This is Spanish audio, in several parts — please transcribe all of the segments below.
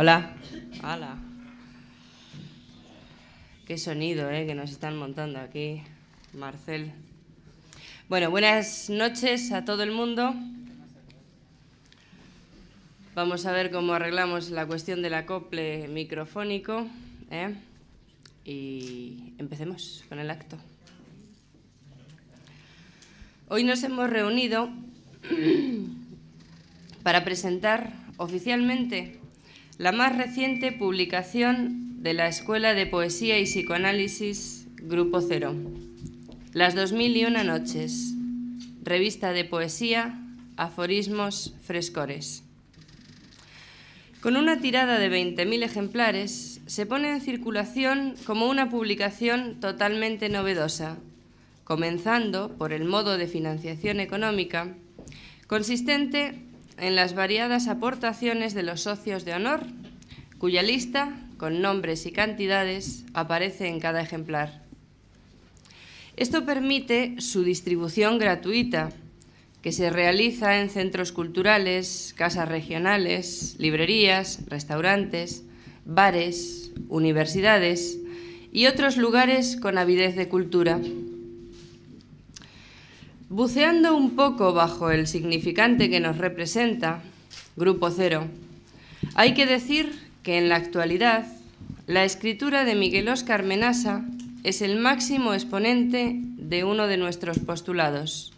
Hola. Hola. Qué sonido, ¿eh? Que nos están montando aquí, Marcel. Bueno, buenas noches a todo el mundo. Vamos a ver cómo arreglamos la cuestión del acople microfónico. Eh, y empecemos con el acto. Hoy nos hemos reunido para presentar oficialmente la más reciente publicación de la Escuela de Poesía y Psicoanálisis Grupo Cero. Las 2001 noches. Revista de poesía, aforismos, frescores. Con una tirada de 20.000 ejemplares, se pone en circulación como una publicación totalmente novedosa, comenzando por el modo de financiación económica, consistente en las variadas aportaciones de los socios de honor, cuya lista, con nombres y cantidades, aparece en cada ejemplar. Esto permite su distribución gratuita, que se realiza en centros culturales, casas regionales, librerías, restaurantes, bares, universidades y otros lugares con avidez de cultura. Buceando un poco bajo el significante que nos representa, Grupo Cero, hay que decir que en la actualidad la escritura de Miguel Óscar Menasa es el máximo exponente de uno de nuestros postulados,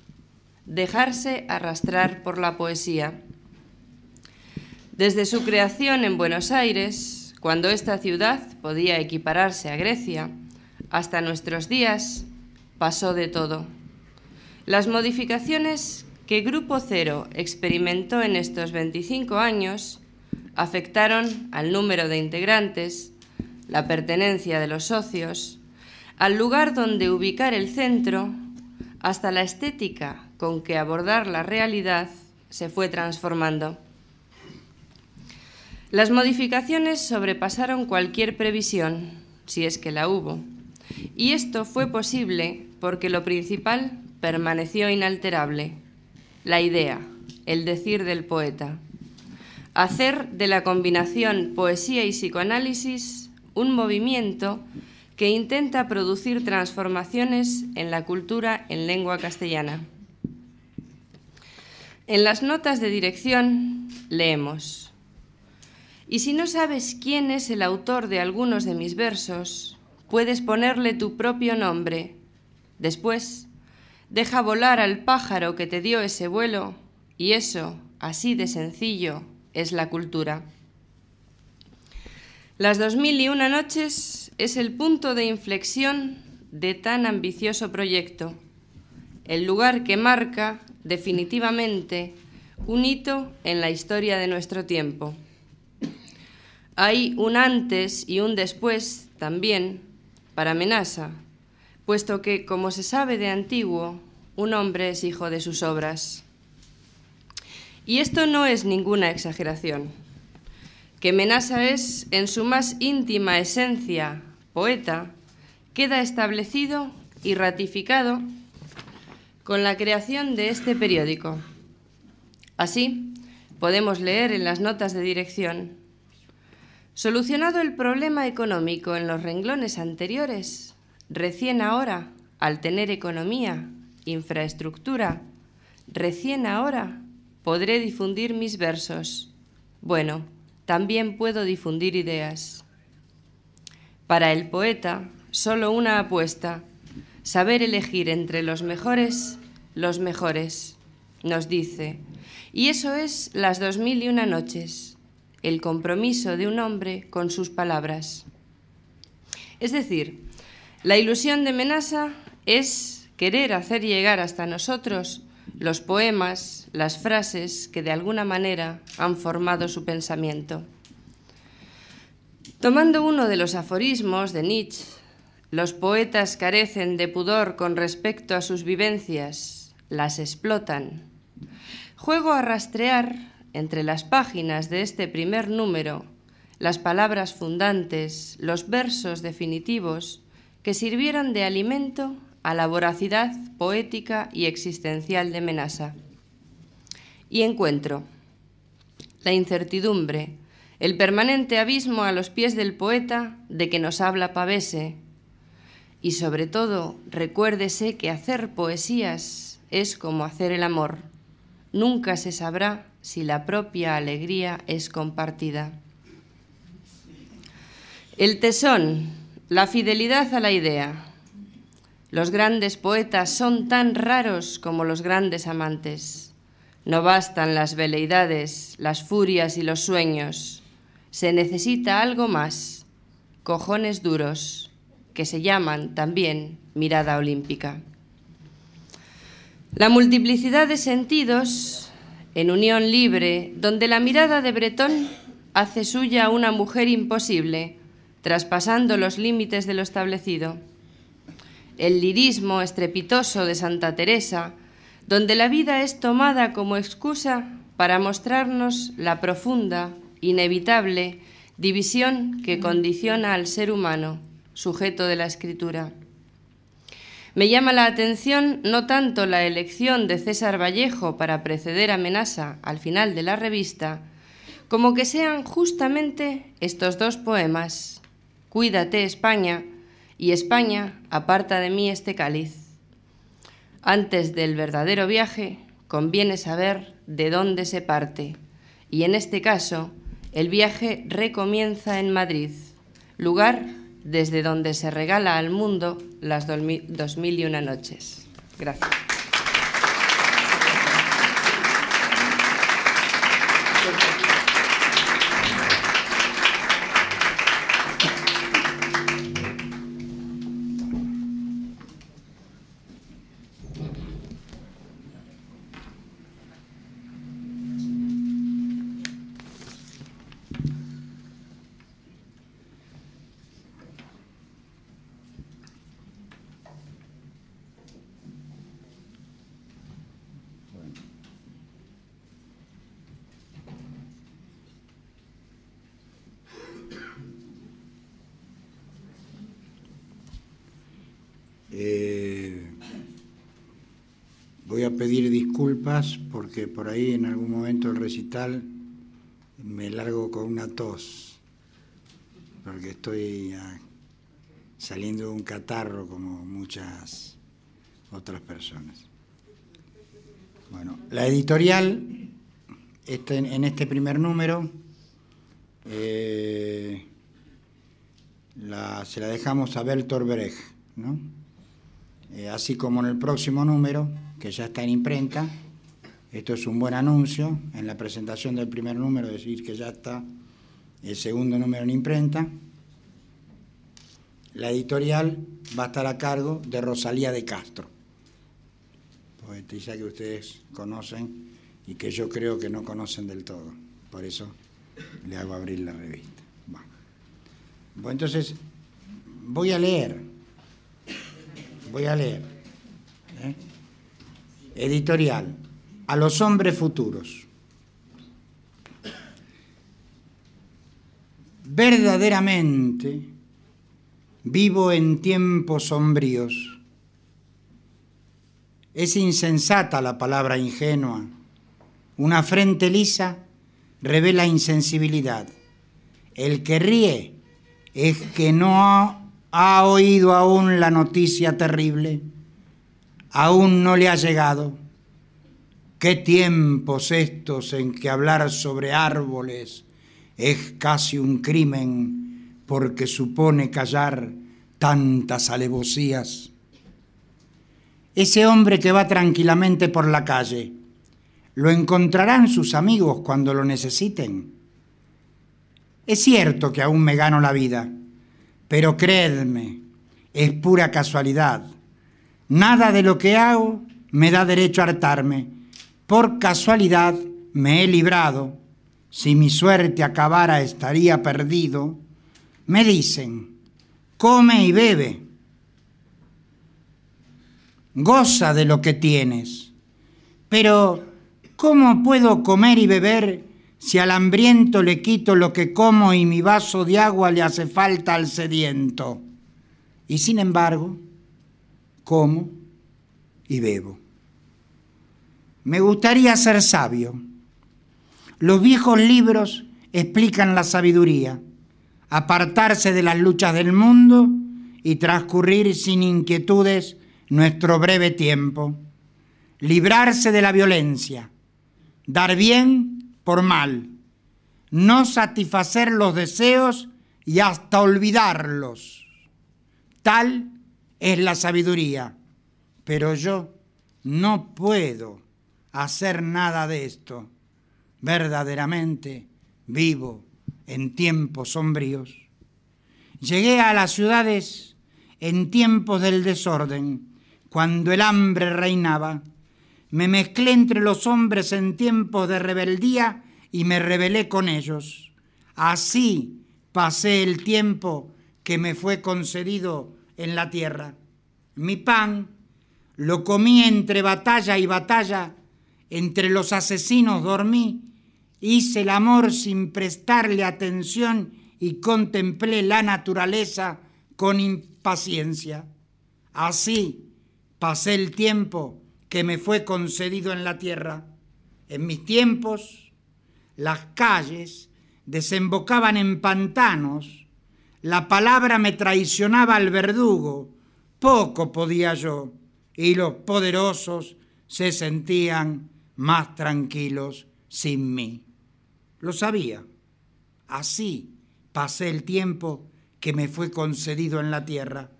dejarse arrastrar por la poesía. Desde su creación en Buenos Aires, cuando esta ciudad podía equipararse a Grecia, hasta nuestros días pasó de todo. Las modificaciones que Grupo Cero experimentó en estos 25 años afectaron al número de integrantes, la pertenencia de los socios, al lugar donde ubicar el centro, hasta la estética con que abordar la realidad se fue transformando. Las modificaciones sobrepasaron cualquier previsión, si es que la hubo, y esto fue posible porque lo principal permaneció inalterable, la idea, el decir del poeta. Hacer de la combinación poesía y psicoanálisis un movimiento que intenta producir transformaciones en la cultura en lengua castellana. En las notas de dirección leemos. Y si no sabes quién es el autor de algunos de mis versos, puedes ponerle tu propio nombre. Después, Deja volar al pájaro que te dio ese vuelo y eso, así de sencillo, es la cultura. Las 2001 noches es el punto de inflexión de tan ambicioso proyecto, el lugar que marca definitivamente un hito en la historia de nuestro tiempo. Hay un antes y un después también para Amenaza, puesto que, como se sabe de antiguo, un hombre es hijo de sus obras. Y esto no es ninguna exageración, que Menasa es, en su más íntima esencia, poeta, queda establecido y ratificado con la creación de este periódico. Así, podemos leer en las notas de dirección, solucionado el problema económico en los renglones anteriores, Recién ahora, al tener economía, infraestructura, recién ahora podré difundir mis versos. Bueno, también puedo difundir ideas. Para el poeta, solo una apuesta, saber elegir entre los mejores, los mejores, nos dice. Y eso es las dos mil y una noches, el compromiso de un hombre con sus palabras. Es decir, la ilusión de Menasa es querer hacer llegar hasta nosotros los poemas, las frases que de alguna manera han formado su pensamiento. Tomando uno de los aforismos de Nietzsche, los poetas carecen de pudor con respecto a sus vivencias, las explotan. Juego a rastrear entre las páginas de este primer número las palabras fundantes, los versos definitivos que sirvieran de alimento a la voracidad poética y existencial de Menasa. Y encuentro la incertidumbre, el permanente abismo a los pies del poeta de que nos habla Pavese. Y sobre todo, recuérdese que hacer poesías es como hacer el amor. Nunca se sabrá si la propia alegría es compartida. El tesón, la fidelidad a la idea. Los grandes poetas son tan raros como los grandes amantes. No bastan las veleidades, las furias y los sueños. Se necesita algo más, cojones duros, que se llaman también mirada olímpica. La multiplicidad de sentidos, en unión libre, donde la mirada de Bretón hace suya a una mujer imposible, traspasando los límites de lo establecido. El lirismo estrepitoso de Santa Teresa, donde la vida es tomada como excusa para mostrarnos la profunda, inevitable división que condiciona al ser humano, sujeto de la escritura. Me llama la atención no tanto la elección de César Vallejo para preceder amenaza al final de la revista, como que sean justamente estos dos poemas, Cuídate, España, y España, aparta de mí este cáliz. Antes del verdadero viaje, conviene saber de dónde se parte, y en este caso, el viaje recomienza en Madrid, lugar desde donde se regala al mundo las y una noches. Gracias. a pedir disculpas porque por ahí en algún momento el recital me largo con una tos, porque estoy ah, saliendo de un catarro como muchas otras personas. Bueno, la editorial este, en este primer número eh, se la dejamos a Beltor Brecht, eh, así como en el próximo número que ya está en imprenta. Esto es un buen anuncio en la presentación del primer número, decir que ya está el segundo número en imprenta. La editorial va a estar a cargo de Rosalía de Castro, poetisa que ustedes conocen y que yo creo que no conocen del todo. Por eso le hago abrir la revista. Bueno, entonces voy a leer. Voy a leer. ¿eh? editorial, a los hombres futuros. Verdaderamente vivo en tiempos sombríos. Es insensata la palabra ingenua. Una frente lisa revela insensibilidad. El que ríe es que no ha oído aún la noticia terrible aún no le ha llegado. Qué tiempos estos en que hablar sobre árboles es casi un crimen porque supone callar tantas alevosías. Ese hombre que va tranquilamente por la calle, ¿lo encontrarán sus amigos cuando lo necesiten? Es cierto que aún me gano la vida, pero creedme, es pura casualidad Nada de lo que hago me da derecho a hartarme. Por casualidad me he librado. Si mi suerte acabara estaría perdido. Me dicen, come y bebe. Goza de lo que tienes. Pero, ¿cómo puedo comer y beber si al hambriento le quito lo que como y mi vaso de agua le hace falta al sediento? Y sin embargo, como y bebo. Me gustaría ser sabio. Los viejos libros explican la sabiduría, apartarse de las luchas del mundo y transcurrir sin inquietudes nuestro breve tiempo, librarse de la violencia, dar bien por mal, no satisfacer los deseos y hasta olvidarlos. Tal es la sabiduría. Pero yo no puedo hacer nada de esto. Verdaderamente vivo en tiempos sombríos. Llegué a las ciudades en tiempos del desorden, cuando el hambre reinaba. Me mezclé entre los hombres en tiempos de rebeldía y me rebelé con ellos. Así pasé el tiempo que me fue concedido en la tierra. Mi pan lo comí entre batalla y batalla, entre los asesinos dormí, hice el amor sin prestarle atención y contemplé la naturaleza con impaciencia. Así pasé el tiempo que me fue concedido en la tierra. En mis tiempos las calles desembocaban en pantanos la palabra me traicionaba al verdugo, poco podía yo, y los poderosos se sentían más tranquilos sin mí. Lo sabía. Así pasé el tiempo que me fue concedido en la tierra.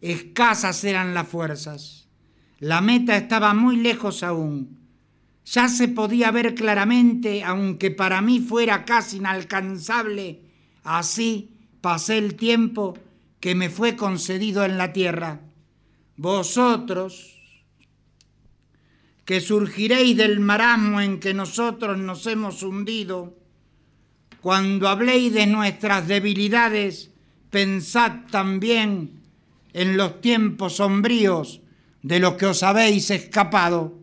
Escasas eran las fuerzas. La meta estaba muy lejos aún. Ya se podía ver claramente, aunque para mí fuera casi inalcanzable, así pasé el tiempo que me fue concedido en la tierra. Vosotros, que surgiréis del maramo en que nosotros nos hemos hundido, cuando habléis de nuestras debilidades, pensad también en los tiempos sombríos de los que os habéis escapado.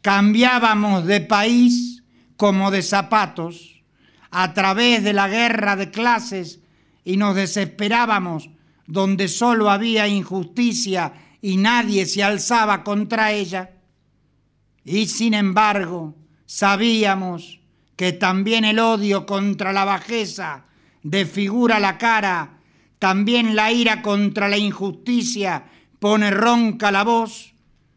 Cambiábamos de país como de zapatos a través de la guerra de clases y nos desesperábamos, donde sólo había injusticia y nadie se alzaba contra ella. Y sin embargo, sabíamos que también el odio contra la bajeza desfigura la cara, también la ira contra la injusticia pone ronca la voz.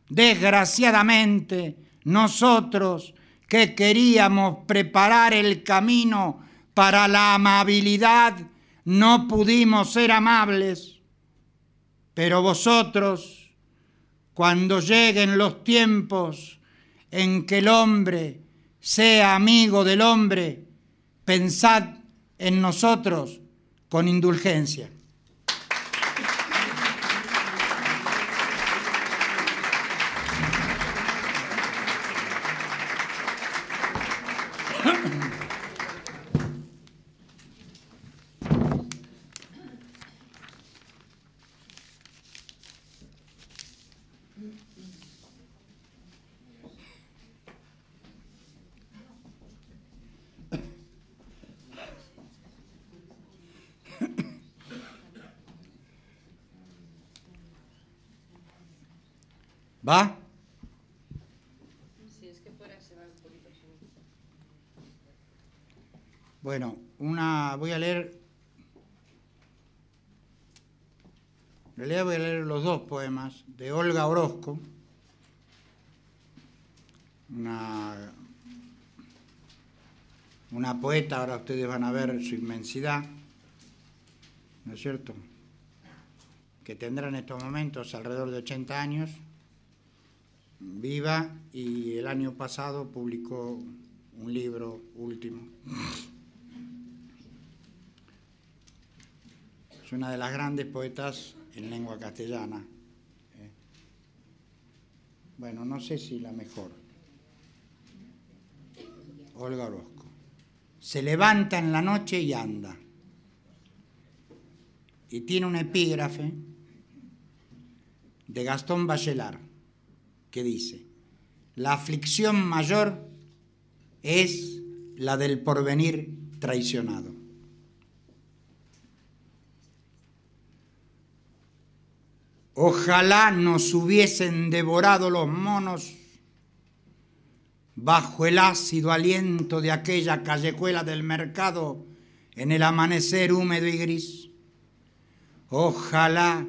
Desgraciadamente, nosotros que queríamos preparar el camino para la amabilidad, no pudimos ser amables, pero vosotros, cuando lleguen los tiempos en que el hombre sea amigo del hombre, pensad en nosotros con indulgencia. ¿Va? Bueno, una voy a leer. En realidad voy a leer los dos poemas de Olga Orozco, una, una poeta, ahora ustedes van a ver su inmensidad, ¿no es cierto? Que tendrá en estos momentos alrededor de 80 años viva y el año pasado publicó un libro último. Es una de las grandes poetas en lengua castellana. ¿eh? Bueno, no sé si la mejor. Olga Orozco. Se levanta en la noche y anda. Y tiene un epígrafe de Gastón Bachelard que dice, la aflicción mayor es la del porvenir traicionado. Ojalá nos hubiesen devorado los monos bajo el ácido aliento de aquella callejuela del mercado en el amanecer húmedo y gris. Ojalá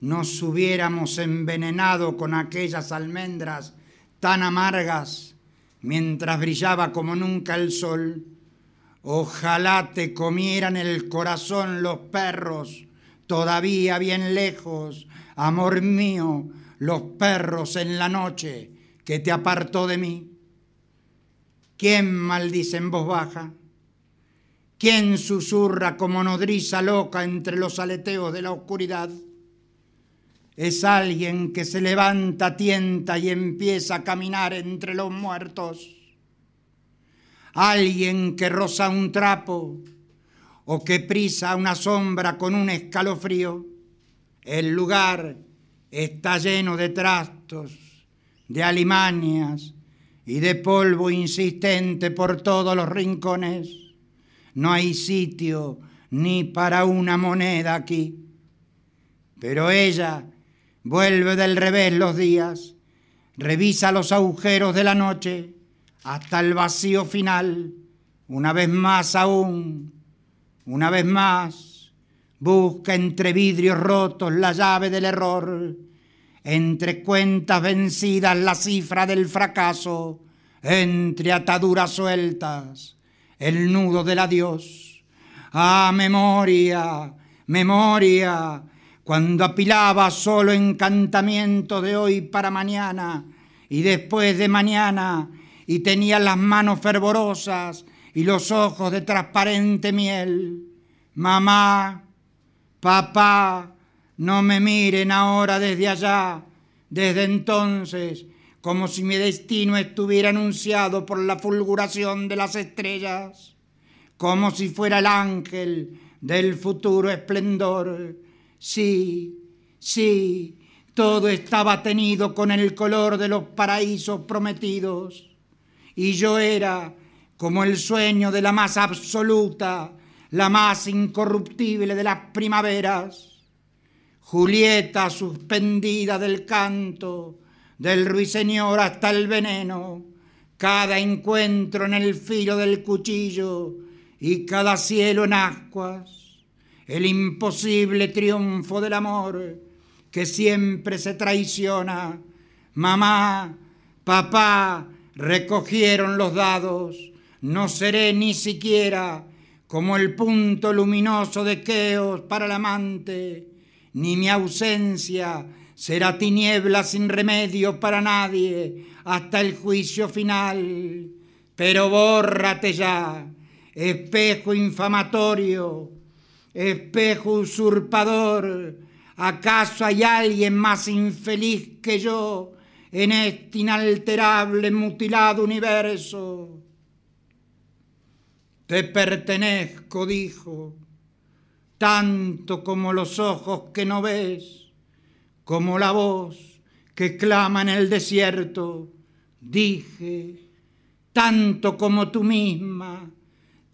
nos hubiéramos envenenado con aquellas almendras tan amargas mientras brillaba como nunca el sol. Ojalá te comieran el corazón los perros, todavía bien lejos, amor mío, los perros en la noche que te apartó de mí. ¿Quién maldice en voz baja? ¿Quién susurra como nodriza loca entre los aleteos de la oscuridad? es alguien que se levanta, tienta y empieza a caminar entre los muertos. Alguien que roza un trapo o que prisa una sombra con un escalofrío. El lugar está lleno de trastos, de alimañas y de polvo insistente por todos los rincones. No hay sitio ni para una moneda aquí. Pero ella Vuelve del revés los días, revisa los agujeros de la noche hasta el vacío final, una vez más aún, una vez más, busca entre vidrios rotos la llave del error, entre cuentas vencidas la cifra del fracaso, entre ataduras sueltas el nudo del adiós. Ah, memoria, memoria, cuando apilaba solo encantamiento de hoy para mañana y después de mañana, y tenía las manos fervorosas y los ojos de transparente miel. Mamá, papá, no me miren ahora desde allá, desde entonces, como si mi destino estuviera anunciado por la fulguración de las estrellas, como si fuera el ángel del futuro esplendor Sí, sí, todo estaba tenido con el color de los paraísos prometidos, y yo era como el sueño de la más absoluta, la más incorruptible de las primaveras. Julieta suspendida del canto, del ruiseñor hasta el veneno, cada encuentro en el filo del cuchillo y cada cielo en ascuas el imposible triunfo del amor que siempre se traiciona. Mamá, papá, recogieron los dados, no seré ni siquiera como el punto luminoso de Keos para el amante, ni mi ausencia será tiniebla sin remedio para nadie hasta el juicio final. Pero bórrate ya, espejo infamatorio, espejo usurpador, ¿acaso hay alguien más infeliz que yo en este inalterable, mutilado universo? Te pertenezco, dijo, tanto como los ojos que no ves, como la voz que clama en el desierto, dije, tanto como tú misma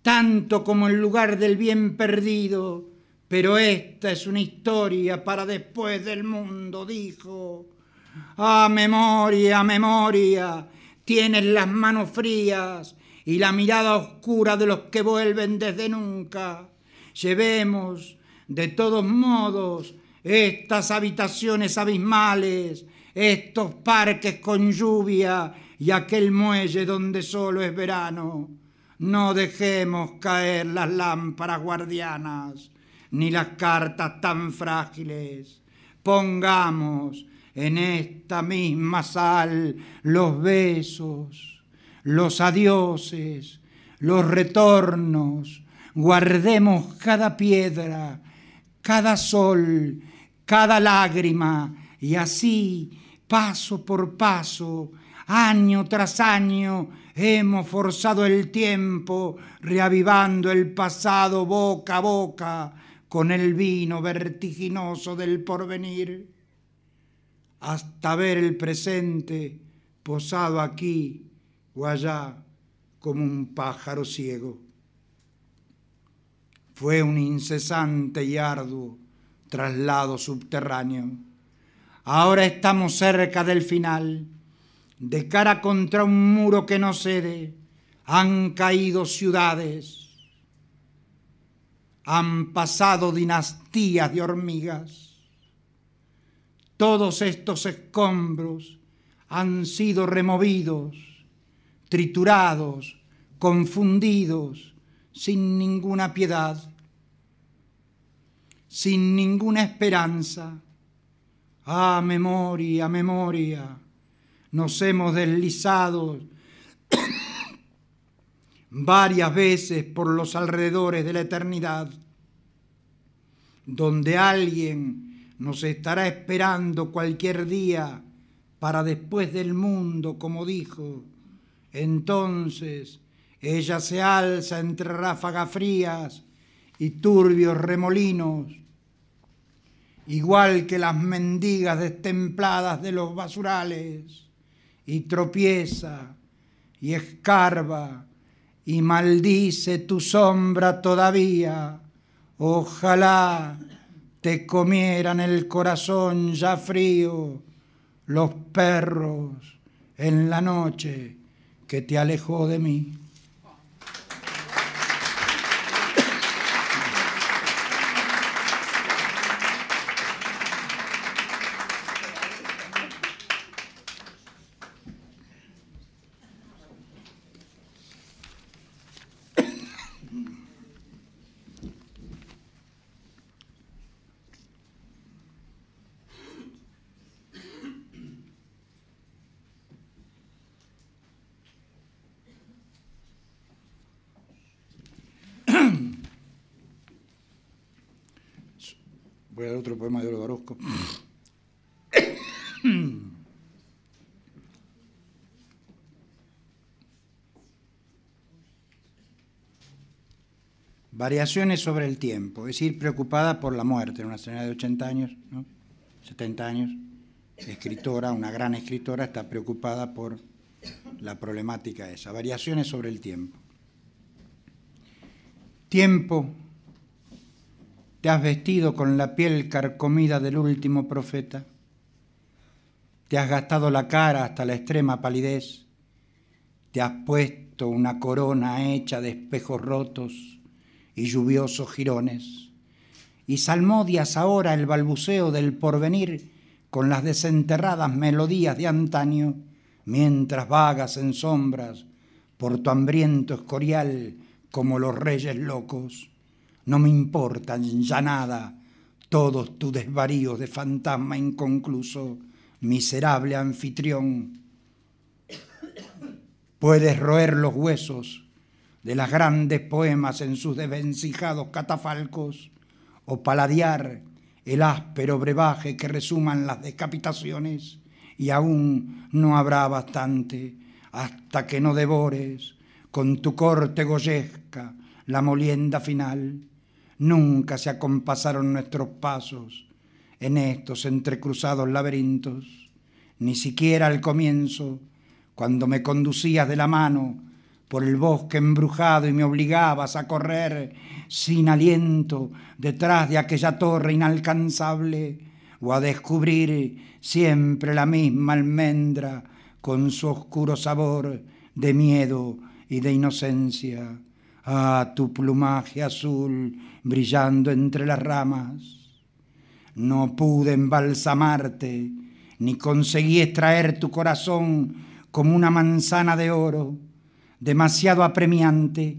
tanto como el lugar del bien perdido, pero esta es una historia para después del mundo, dijo. Ah, memoria, memoria, tienes las manos frías y la mirada oscura de los que vuelven desde nunca. Llevemos, de todos modos, estas habitaciones abismales, estos parques con lluvia y aquel muelle donde solo es verano. No dejemos caer las lámparas guardianas, ni las cartas tan frágiles. Pongamos en esta misma sal los besos, los adioses, los retornos. Guardemos cada piedra, cada sol, cada lágrima, y así, paso por paso, Año tras año hemos forzado el tiempo, reavivando el pasado boca a boca con el vino vertiginoso del porvenir, hasta ver el presente posado aquí o allá como un pájaro ciego. Fue un incesante y arduo traslado subterráneo. Ahora estamos cerca del final de cara contra un muro que no cede, han caído ciudades, han pasado dinastías de hormigas. Todos estos escombros han sido removidos, triturados, confundidos, sin ninguna piedad, sin ninguna esperanza. Ah, memoria, memoria nos hemos deslizado varias veces por los alrededores de la eternidad, donde alguien nos estará esperando cualquier día para después del mundo, como dijo. Entonces ella se alza entre ráfagas frías y turbios remolinos, igual que las mendigas destempladas de los basurales y tropieza y escarba y maldice tu sombra todavía. Ojalá te comieran el corazón ya frío los perros en la noche que te alejó de mí. el otro poema de Oro Variaciones sobre el tiempo, es decir, preocupada por la muerte, una señora de 80 años, 70 años, escritora, una gran escritora, está preocupada por la problemática esa, variaciones sobre el tiempo. Tiempo, te has vestido con la piel carcomida del último profeta, te has gastado la cara hasta la extrema palidez, te has puesto una corona hecha de espejos rotos y lluviosos jirones? y salmodias ahora el balbuceo del porvenir con las desenterradas melodías de antaño, mientras vagas en sombras por tu hambriento escorial como los reyes locos no me importan ya nada todos tus desvaríos de fantasma inconcluso, miserable anfitrión. Puedes roer los huesos de las grandes poemas en sus desvencijados catafalcos o paladear el áspero brebaje que resuman las decapitaciones y aún no habrá bastante hasta que no devores con tu corte gollesca, la molienda final Nunca se acompasaron nuestros pasos en estos entrecruzados laberintos, ni siquiera al comienzo, cuando me conducías de la mano por el bosque embrujado y me obligabas a correr sin aliento detrás de aquella torre inalcanzable o a descubrir siempre la misma almendra con su oscuro sabor de miedo y de inocencia. Ah, tu plumaje azul brillando entre las ramas. No pude embalsamarte, ni conseguí extraer tu corazón como una manzana de oro. Demasiado apremiante,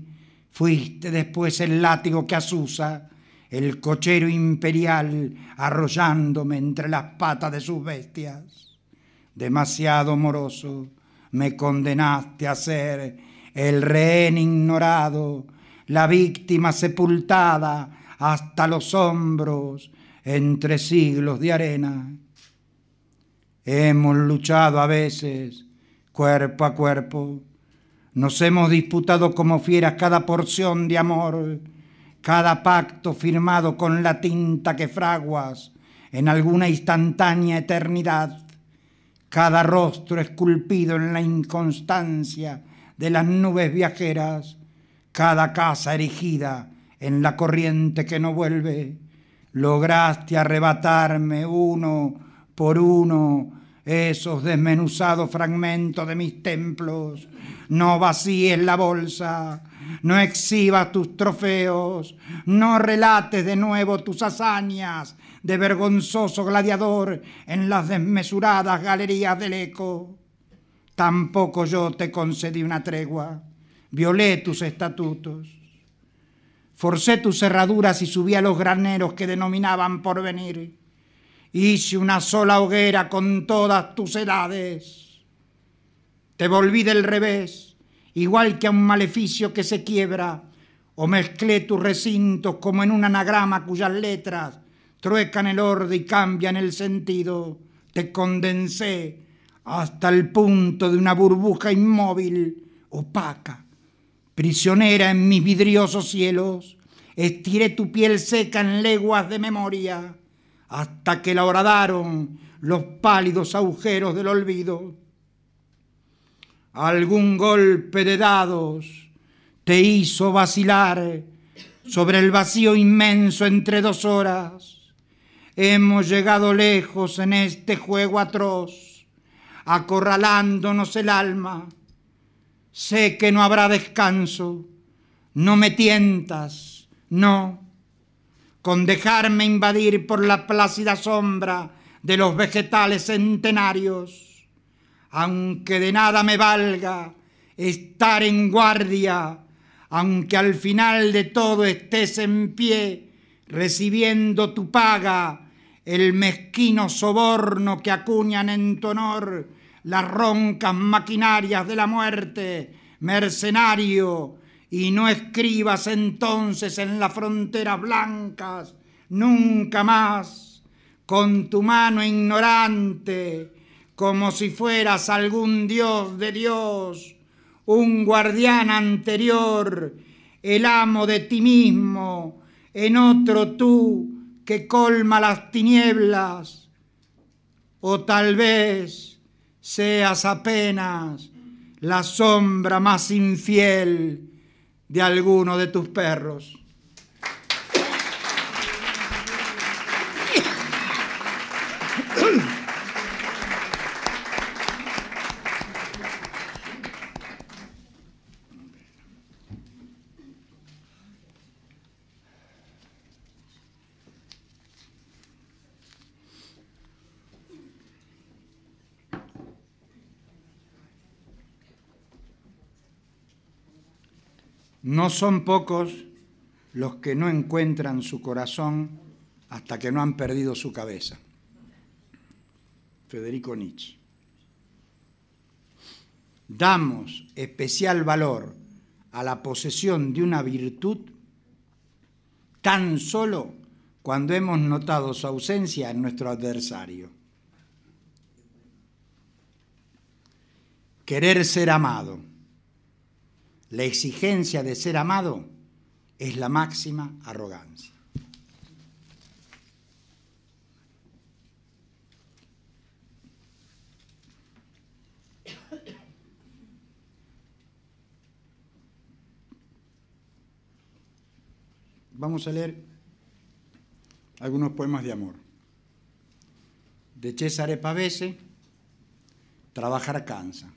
fuiste después el látigo que asusa, el cochero imperial arrollándome entre las patas de sus bestias. Demasiado moroso, me condenaste a ser el rehén ignorado la víctima sepultada hasta los hombros entre siglos de arena. Hemos luchado a veces, cuerpo a cuerpo, nos hemos disputado como fieras cada porción de amor, cada pacto firmado con la tinta que fraguas en alguna instantánea eternidad, cada rostro esculpido en la inconstancia de las nubes viajeras, cada casa erigida en la corriente que no vuelve, lograste arrebatarme uno por uno esos desmenuzados fragmentos de mis templos. No vacíes la bolsa, no exhibas tus trofeos, no relates de nuevo tus hazañas de vergonzoso gladiador en las desmesuradas galerías del eco. Tampoco yo te concedí una tregua violé tus estatutos, forcé tus cerraduras y subí a los graneros que denominaban por venir. Hice una sola hoguera con todas tus edades. Te volví del revés, igual que a un maleficio que se quiebra, o mezclé tus recintos como en un anagrama cuyas letras truecan el orden y cambian el sentido. Te condensé hasta el punto de una burbuja inmóvil, opaca, prisionera en mis vidriosos cielos, estiré tu piel seca en leguas de memoria, hasta que la horadaron los pálidos agujeros del olvido. Algún golpe de dados te hizo vacilar sobre el vacío inmenso entre dos horas. Hemos llegado lejos en este juego atroz, acorralándonos el alma sé que no habrá descanso, no me tientas, no, con dejarme invadir por la plácida sombra de los vegetales centenarios, aunque de nada me valga estar en guardia, aunque al final de todo estés en pie, recibiendo tu paga, el mezquino soborno que acuñan en tu honor las roncas maquinarias de la muerte, mercenario, y no escribas entonces en las fronteras blancas, nunca más, con tu mano ignorante, como si fueras algún dios de Dios, un guardián anterior, el amo de ti mismo, en otro tú que colma las tinieblas, o tal vez seas apenas la sombra más infiel de alguno de tus perros. No son pocos los que no encuentran su corazón hasta que no han perdido su cabeza. Federico Nietzsche. Damos especial valor a la posesión de una virtud tan solo cuando hemos notado su ausencia en nuestro adversario. Querer ser amado la exigencia de ser amado es la máxima arrogancia. Vamos a leer algunos poemas de amor. De César Epavese, Trabajar cansa.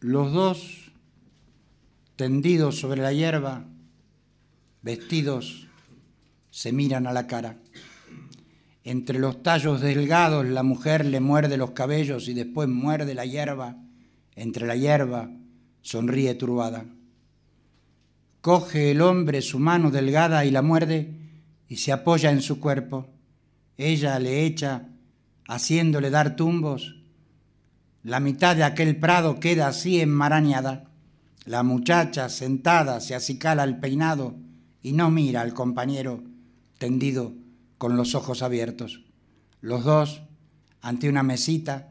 los dos tendidos sobre la hierba, vestidos, se miran a la cara. Entre los tallos delgados la mujer le muerde los cabellos y después muerde la hierba. Entre la hierba sonríe turbada. Coge el hombre su mano delgada y la muerde y se apoya en su cuerpo. Ella le echa, haciéndole dar tumbos, la mitad de aquel prado queda así enmarañada. La muchacha sentada se acicala al peinado y no mira al compañero tendido con los ojos abiertos. Los dos, ante una mesita,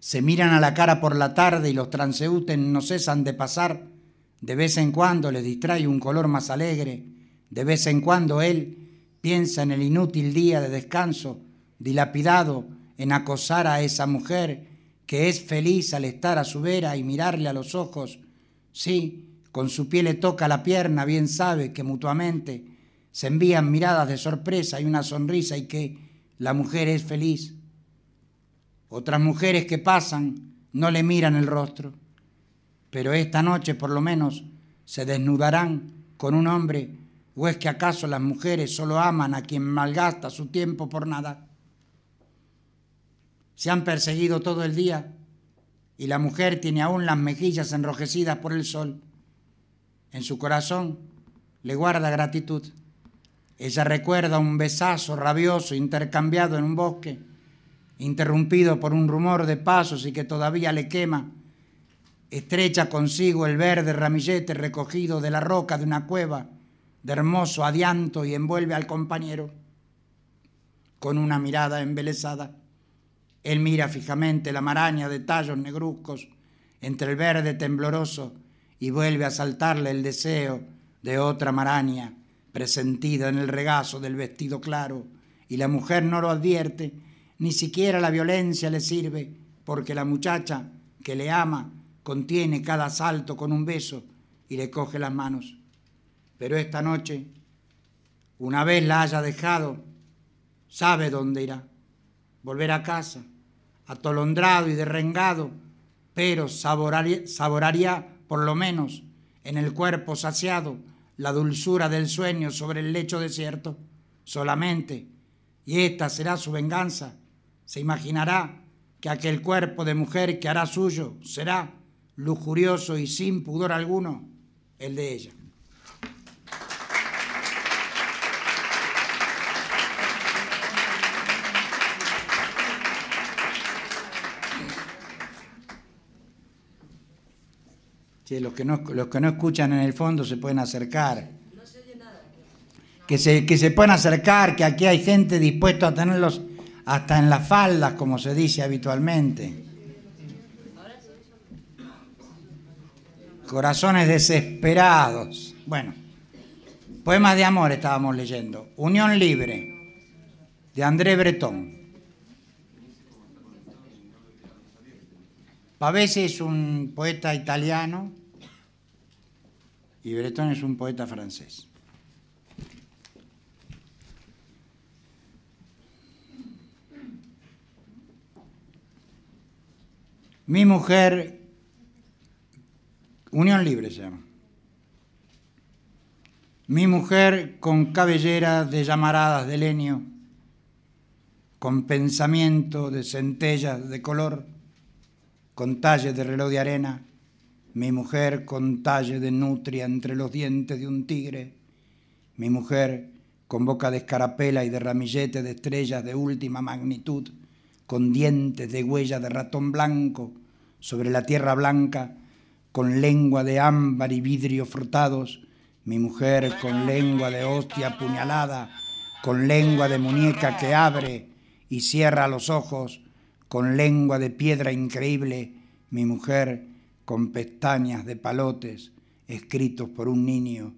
se miran a la cara por la tarde y los transeúntes no cesan de pasar. De vez en cuando les distrae un color más alegre. De vez en cuando él piensa en el inútil día de descanso, dilapidado en acosar a esa mujer que es feliz al estar a su vera y mirarle a los ojos, sí, con su pie le toca la pierna, bien sabe que mutuamente se envían miradas de sorpresa y una sonrisa y que la mujer es feliz. Otras mujeres que pasan no le miran el rostro, pero esta noche por lo menos se desnudarán con un hombre, o es que acaso las mujeres solo aman a quien malgasta su tiempo por nada se han perseguido todo el día y la mujer tiene aún las mejillas enrojecidas por el sol. En su corazón le guarda gratitud. Ella recuerda un besazo rabioso intercambiado en un bosque, interrumpido por un rumor de pasos y que todavía le quema. Estrecha consigo el verde ramillete recogido de la roca de una cueva de hermoso adianto y envuelve al compañero con una mirada embelesada. Él mira fijamente la maraña de tallos negruzcos entre el verde tembloroso y vuelve a saltarle el deseo de otra maraña presentida en el regazo del vestido claro, y la mujer no lo advierte, ni siquiera la violencia le sirve, porque la muchacha que le ama contiene cada salto con un beso y le coge las manos. Pero esta noche, una vez la haya dejado, sabe dónde irá, volver a casa atolondrado y derrengado, pero saboraría, por lo menos en el cuerpo saciado la dulzura del sueño sobre el lecho desierto solamente, y esta será su venganza. Se imaginará que aquel cuerpo de mujer que hará suyo será lujurioso y sin pudor alguno el de ella. Sí, los, que no, los que no escuchan en el fondo se pueden acercar. Que se, que se pueden acercar, que aquí hay gente dispuesta a tenerlos hasta en las faldas, como se dice habitualmente. Corazones desesperados. Bueno, poemas de amor estábamos leyendo. Unión libre, de André Breton. A veces un poeta italiano y Breton es un poeta francés. Mi mujer, Unión Libre se llama. Mi mujer con cabellera de llamaradas de lenio, con pensamiento de centellas de color con talle de reloj de arena, mi mujer con talle de nutria entre los dientes de un tigre, mi mujer con boca de escarapela y de ramillete de estrellas de última magnitud, con dientes de huella de ratón blanco sobre la tierra blanca, con lengua de ámbar y vidrio frotados, mi mujer con lengua de hostia apuñalada, con lengua de muñeca que abre y cierra los ojos con lengua de piedra increíble, mi mujer con pestañas de palotes escritos por un niño,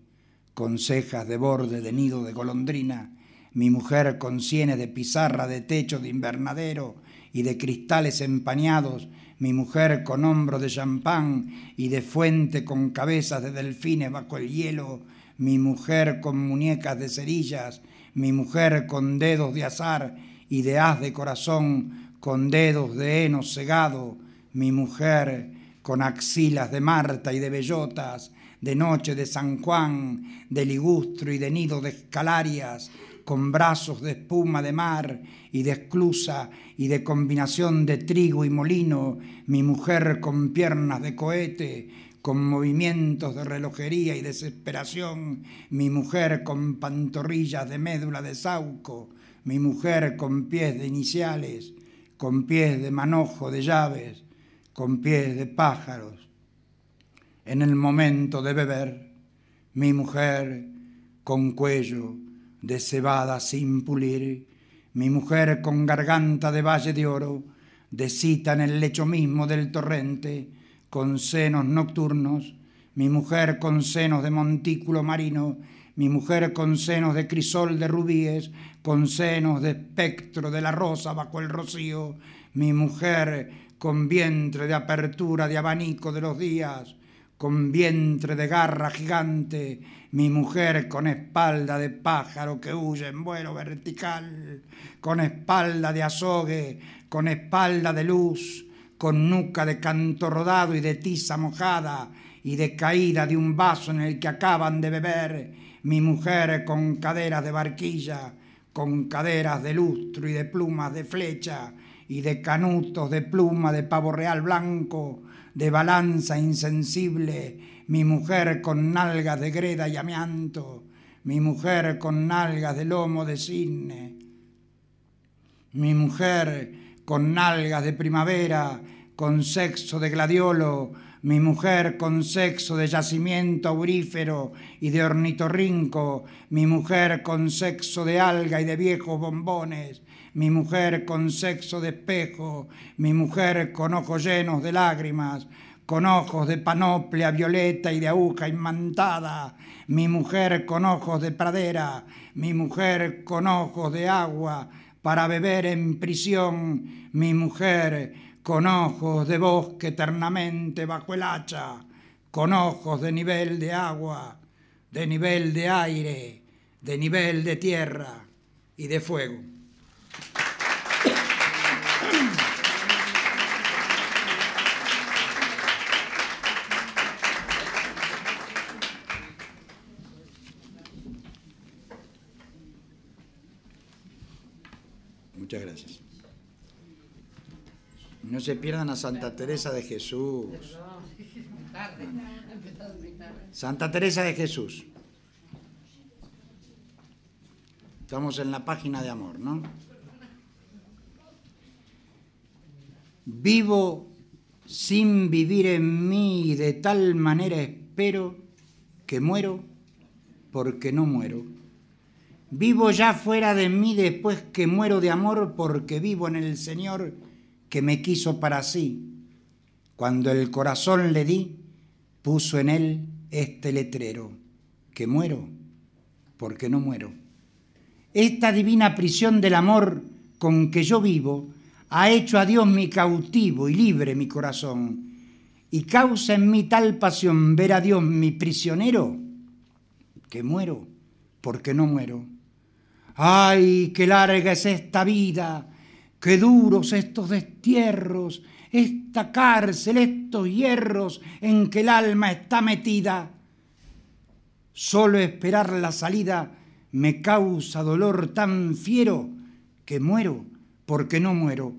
con cejas de borde de nido de golondrina, mi mujer con sienes de pizarra de techo de invernadero y de cristales empañados, mi mujer con hombros de champán y de fuente con cabezas de delfines bajo el hielo, mi mujer con muñecas de cerillas, mi mujer con dedos de azar y de haz de corazón, con dedos de heno cegado, mi mujer, con axilas de Marta y de bellotas, de noche de San Juan, de ligustro y de nido de escalarias, con brazos de espuma de mar y de esclusa y de combinación de trigo y molino, mi mujer con piernas de cohete, con movimientos de relojería y desesperación, mi mujer con pantorrillas de médula de sauco, mi mujer con pies de iniciales, con pies de manojo de llaves, con pies de pájaros. En el momento de beber, mi mujer con cuello de cebada sin pulir, mi mujer con garganta de valle de oro, de cita en el lecho mismo del torrente, con senos nocturnos, mi mujer con senos de montículo marino mi mujer con senos de crisol de rubíes, con senos de espectro de la rosa bajo el rocío, mi mujer con vientre de apertura de abanico de los días, con vientre de garra gigante, mi mujer con espalda de pájaro que huye en vuelo vertical, con espalda de azogue, con espalda de luz, con nuca de canto rodado y de tiza mojada y de caída de un vaso en el que acaban de beber, mi mujer con caderas de barquilla, con caderas de lustro y de plumas de flecha, y de canutos de pluma de pavo real blanco, de balanza insensible, mi mujer con nalgas de greda y amianto, mi mujer con nalgas de lomo de cisne, mi mujer con nalgas de primavera, con sexo de gladiolo, mi mujer con sexo de yacimiento aurífero y de ornitorrinco, mi mujer con sexo de alga y de viejos bombones, mi mujer con sexo de espejo, mi mujer con ojos llenos de lágrimas, con ojos de panoplia violeta y de aguja inmantada, mi mujer con ojos de pradera, mi mujer con ojos de agua, para beber en prisión, mi mujer con ojos de bosque eternamente bajo el hacha, con ojos de nivel de agua, de nivel de aire, de nivel de tierra y de fuego. Muchas gracias. No se pierdan a Santa Teresa de Jesús. Santa Teresa de Jesús. Estamos en la página de amor, ¿no? Vivo sin vivir en mí y de tal manera espero que muero porque no muero. Vivo ya fuera de mí después que muero de amor porque vivo en el Señor que me quiso para sí. Cuando el corazón le di, puso en él este letrero, que muero porque no muero. Esta divina prisión del amor con que yo vivo ha hecho a Dios mi cautivo y libre mi corazón, y causa en mí tal pasión ver a Dios mi prisionero, que muero porque no muero. Ay, qué larga es esta vida, Qué duros estos destierros, esta cárcel, estos hierros en que el alma está metida. Solo esperar la salida me causa dolor tan fiero que muero porque no muero.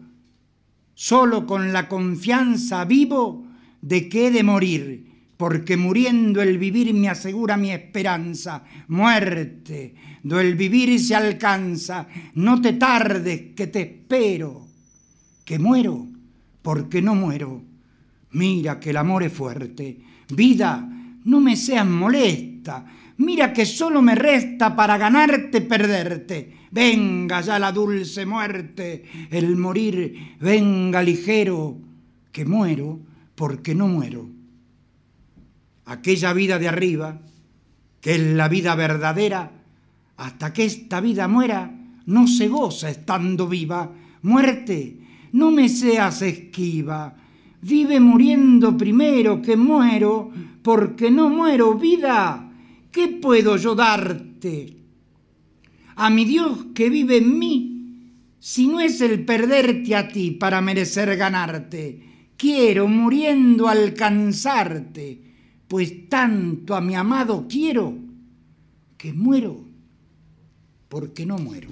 Solo con la confianza vivo de que he de morir porque muriendo el vivir me asegura mi esperanza. Muerte, do el vivir se alcanza, no te tardes que te espero, que muero, porque no muero. Mira que el amor es fuerte. Vida, no me seas molesta. Mira que solo me resta para ganarte perderte. Venga ya la dulce muerte, el morir, venga ligero, que muero, porque no muero aquella vida de arriba, que es la vida verdadera, hasta que esta vida muera, no se goza estando viva. Muerte, no me seas esquiva. Vive muriendo primero que muero, porque no muero vida. ¿Qué puedo yo darte? A mi Dios que vive en mí, si no es el perderte a ti para merecer ganarte, quiero muriendo alcanzarte pues tanto a mi amado quiero que muero porque no muero.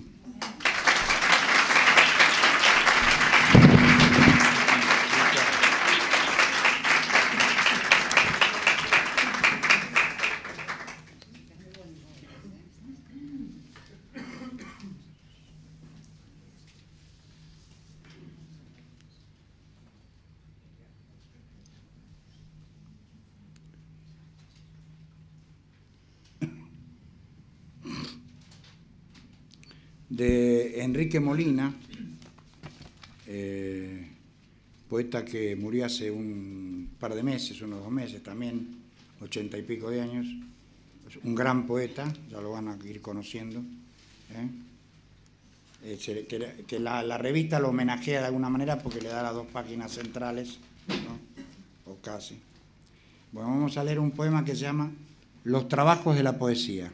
Enrique Molina, eh, poeta que murió hace un par de meses, unos dos meses también, ochenta y pico de años, un gran poeta, ya lo van a ir conociendo, ¿eh? Eh, que, la, revista lo homenajea de alguna manera porque le da las dos páginas centrales, o casi. Bueno, vamos a leer un poema que se llama Los trabajos de la poesía.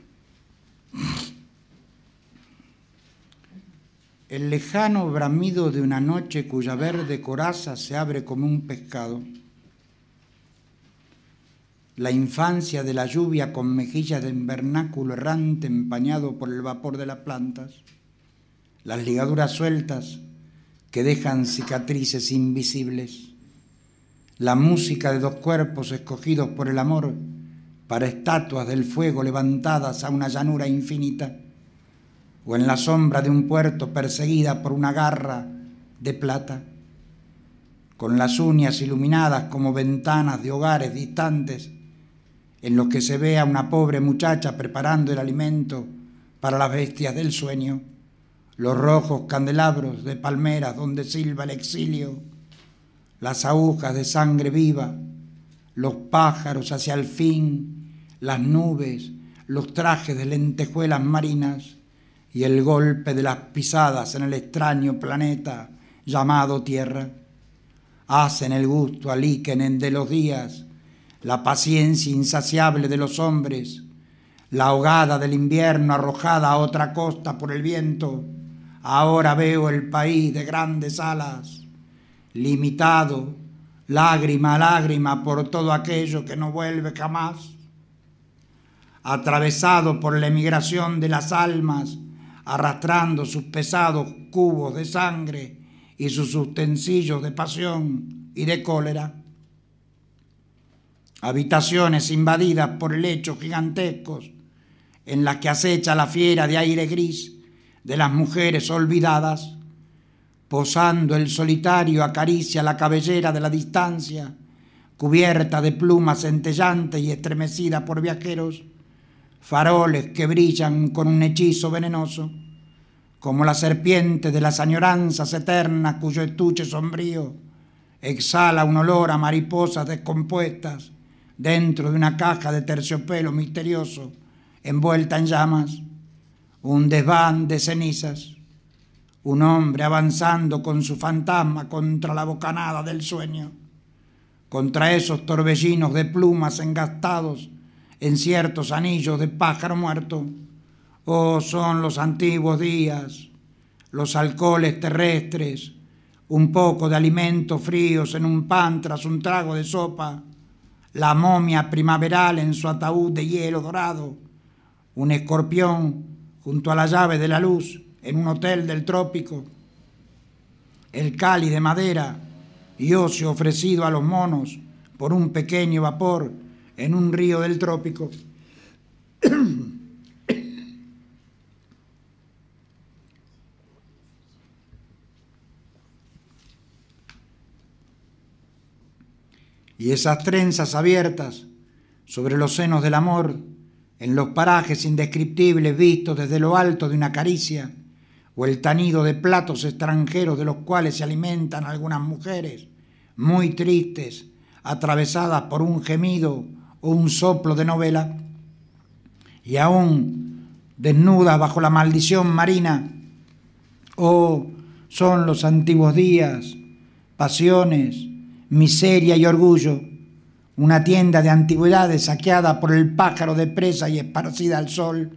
el lejano bramido de una noche cuya verde coraza se abre como un pescado, la infancia de la lluvia con mejillas de invernáculo errante empañado por el vapor de las plantas, las ligaduras sueltas que dejan cicatrices invisibles, la música de dos cuerpos escogidos por el amor para estatuas del fuego levantadas a una llanura infinita o en la sombra de un puerto perseguida por una garra de plata, con las uñas iluminadas como ventanas de hogares distantes, en los que se ve a una pobre muchacha preparando el alimento para las bestias del sueño, los rojos candelabros de palmeras donde silba el exilio, las agujas de sangre viva, los pájaros hacia el fin, las nubes, los trajes de lentejuelas marinas, y el golpe de las pisadas en el extraño planeta llamado Tierra. Hacen el gusto al de los días, la paciencia insaciable de los hombres, la ahogada del invierno arrojada a otra costa por el viento. Ahora veo el país de grandes alas, limitado, lágrima a lágrima por todo aquello que no vuelve jamás, atravesado por la emigración de las almas arrastrando sus pesados cubos de sangre y sus utensillos de pasión y de cólera. Habitaciones invadidas por lechos gigantescos en las que acecha la fiera de aire gris de las mujeres olvidadas, posando el solitario acaricia la cabellera de la distancia, cubierta de plumas centellantes y estremecida por viajeros faroles que brillan con un hechizo venenoso, como la serpiente de las añoranzas eternas cuyo estuche sombrío exhala un olor a mariposas descompuestas dentro de una caja de terciopelo misterioso envuelta en llamas, un desván de cenizas, un hombre avanzando con su fantasma contra la bocanada del sueño, contra esos torbellinos de plumas engastados en ciertos anillos de pájaro muerto, o oh, son los antiguos días, los alcoholes terrestres, un poco de alimentos fríos en un pan tras un trago de sopa, la momia primaveral en su ataúd de hielo dorado, un escorpión junto a la llave de la luz en un hotel del trópico, el cáliz de madera y ocio ofrecido a los monos por un pequeño vapor en un río del trópico, y esas trenzas abiertas sobre los senos del amor, en los parajes indescriptibles vistos desde lo alto de una caricia, o el tanido de platos extranjeros de los cuales se alimentan algunas mujeres, muy tristes, atravesadas por un gemido o un soplo de novela, y aún desnuda bajo la maldición marina, o son los antiguos días, pasiones, miseria y orgullo, una tienda de antigüedades saqueada por el pájaro de presa y esparcida al sol,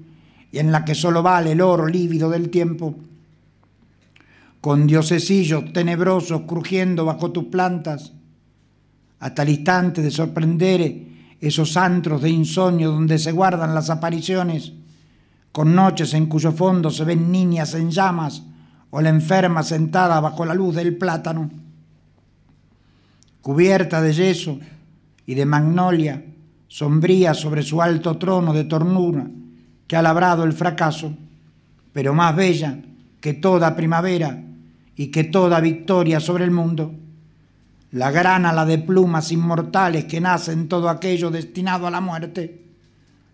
y en la que solo vale el oro lívido del tiempo, con diosesillos tenebrosos crujiendo bajo tus plantas, hasta el instante de sorprender esos antros de insomnio donde se guardan las apariciones, con noches en cuyo fondo se ven niñas en llamas o la enferma sentada bajo la luz del plátano, cubierta de yeso y de magnolia, sombría sobre su alto trono de tornura que ha labrado el fracaso, pero más bella que toda primavera y que toda victoria sobre el mundo la grana, la de plumas inmortales que nacen todo aquello destinado a la muerte,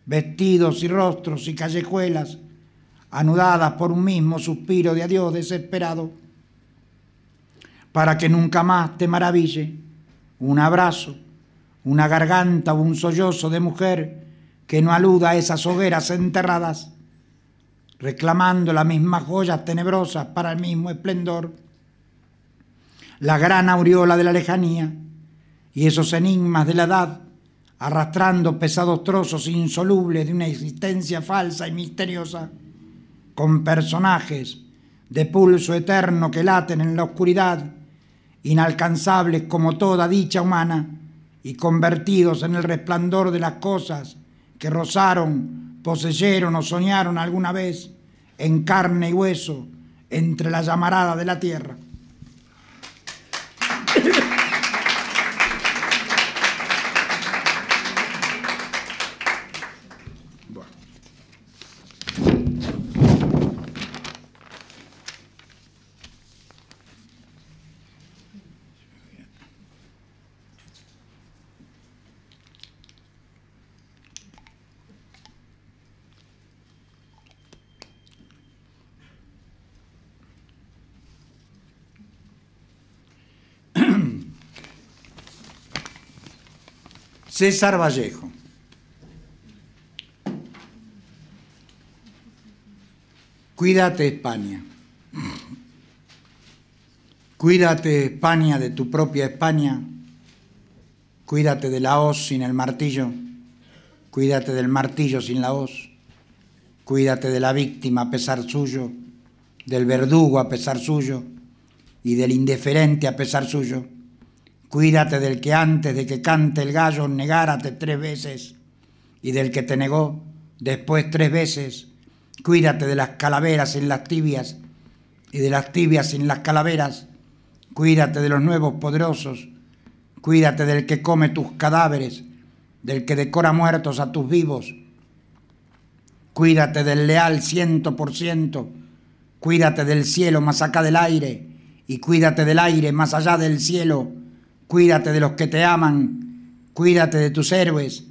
vestidos y rostros y callejuelas, anudadas por un mismo suspiro de adiós desesperado, para que nunca más te maraville un abrazo, una garganta o un sollozo de mujer que no aluda a esas hogueras enterradas, reclamando las mismas joyas tenebrosas para el mismo esplendor la gran aureola de la lejanía y esos enigmas de la edad, arrastrando pesados trozos insolubles de una existencia falsa y misteriosa, con personajes de pulso eterno que laten en la oscuridad, inalcanzables como toda dicha humana, y convertidos en el resplandor de las cosas que rozaron, poseyeron o soñaron alguna vez en carne y hueso entre la llamarada de la tierra. Thank you. César Vallejo. Cuídate España. Cuídate España de tu propia España. Cuídate de la hoz sin el martillo. Cuídate del martillo sin la hoz. Cuídate de la víctima a pesar suyo, del verdugo a pesar suyo y del indiferente a pesar suyo Cuídate del que antes de que cante el gallo negárate tres veces y del que te negó después tres veces. Cuídate de las calaveras sin las tibias y de las tibias sin las calaveras. Cuídate de los nuevos poderosos. Cuídate del que come tus cadáveres, del que decora muertos a tus vivos. Cuídate del leal ciento por ciento. Cuídate del cielo más acá del aire y cuídate del aire más allá del cielo cuídate de los que te aman, cuídate de tus héroes,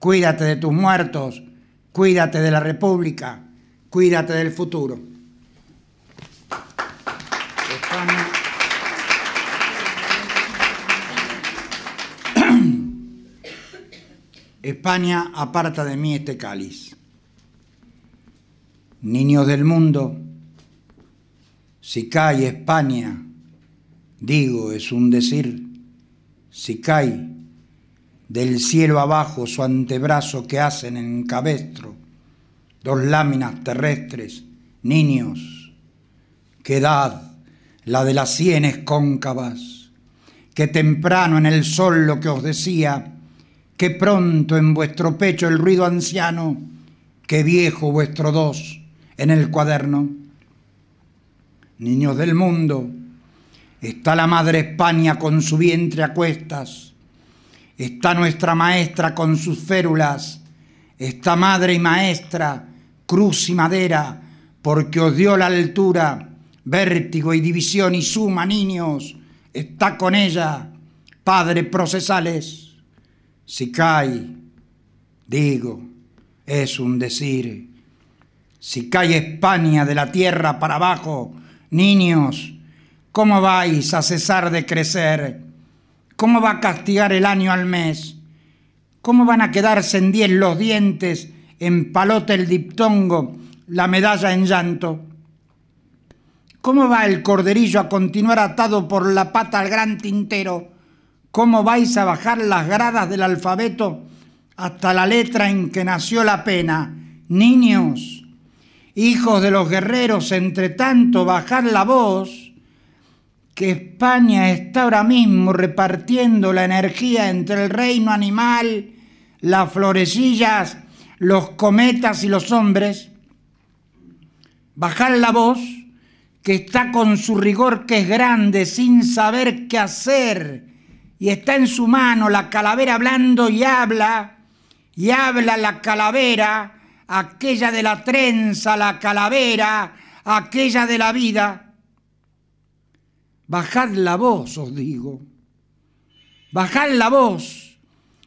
cuídate de tus muertos, cuídate de la República, cuídate del futuro. España. aparta de mí este cáliz. Niños del mundo, si cae España, digo, es un decir si cae del cielo abajo su antebrazo que hacen en cabestro, dos láminas terrestres, niños, qué edad la de las sienes cóncavas, que temprano en el sol lo que os decía, que pronto en vuestro pecho el ruido anciano, que viejo vuestro dos en el cuaderno. Niños del mundo, Está la Madre España con su vientre a cuestas. Está nuestra maestra con sus férulas. Está madre y maestra, cruz y madera, porque os dio la altura, vértigo y división y suma, niños. Está con ella, padre procesales. Si cae, digo, es un decir. Si cae España de la tierra para abajo, niños, ¿Cómo vais a cesar de crecer? ¿Cómo va a castigar el año al mes? ¿Cómo van a quedarse en diez los dientes, en palote el diptongo, la medalla en llanto? ¿Cómo va el corderillo a continuar atado por la pata al gran tintero? ¿Cómo vais a bajar las gradas del alfabeto hasta la letra en que nació la pena? Niños, hijos de los guerreros, entre tanto, bajad la voz que España está ahora mismo repartiendo la energía entre el reino animal, las florecillas, los cometas y los hombres, bajar la voz, que está con su rigor que es grande, sin saber qué hacer, y está en su mano la calavera hablando y habla, y habla la calavera, aquella de la trenza, la calavera, aquella de la vida Bajad la voz, os digo. Bajad la voz,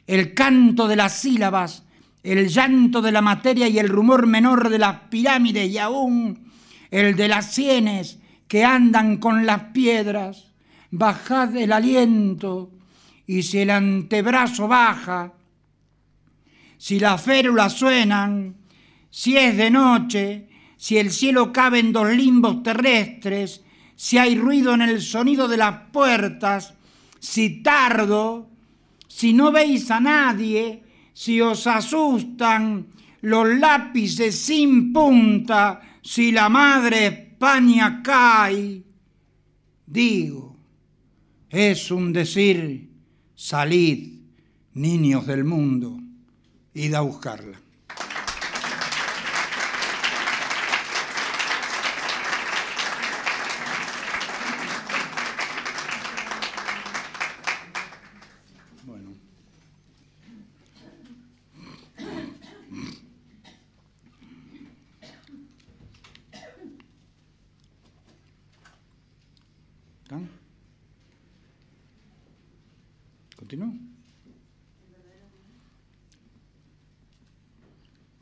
el canto de las sílabas, el llanto de la materia y el rumor menor de las pirámides y aún el de las sienes que andan con las piedras. Bajad el aliento y si el antebrazo baja, si las férulas suenan, si es de noche, si el cielo cabe en dos limbos terrestres, si hay ruido en el sonido de las puertas, si tardo, si no veis a nadie, si os asustan los lápices sin punta, si la madre España cae, digo, es un decir, salid, niños del mundo, id a buscarla. ¿No?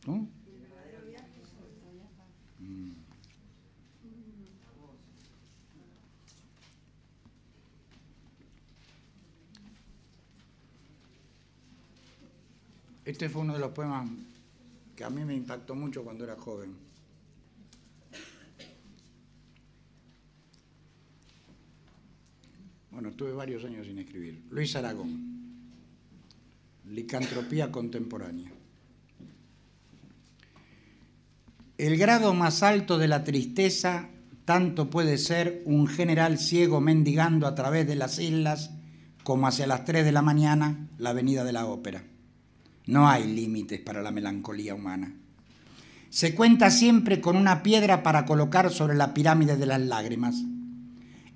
Mm. Este fue uno de los poemas que a mí me impactó mucho cuando era joven. Bueno, estuve varios años sin escribir. Luis Aragón. Licantropía contemporánea. El grado más alto de la tristeza tanto puede ser un general ciego mendigando a través de las islas como hacia las 3 de la mañana la avenida de la ópera. No hay límites para la melancolía humana. Se cuenta siempre con una piedra para colocar sobre la pirámide de las lágrimas.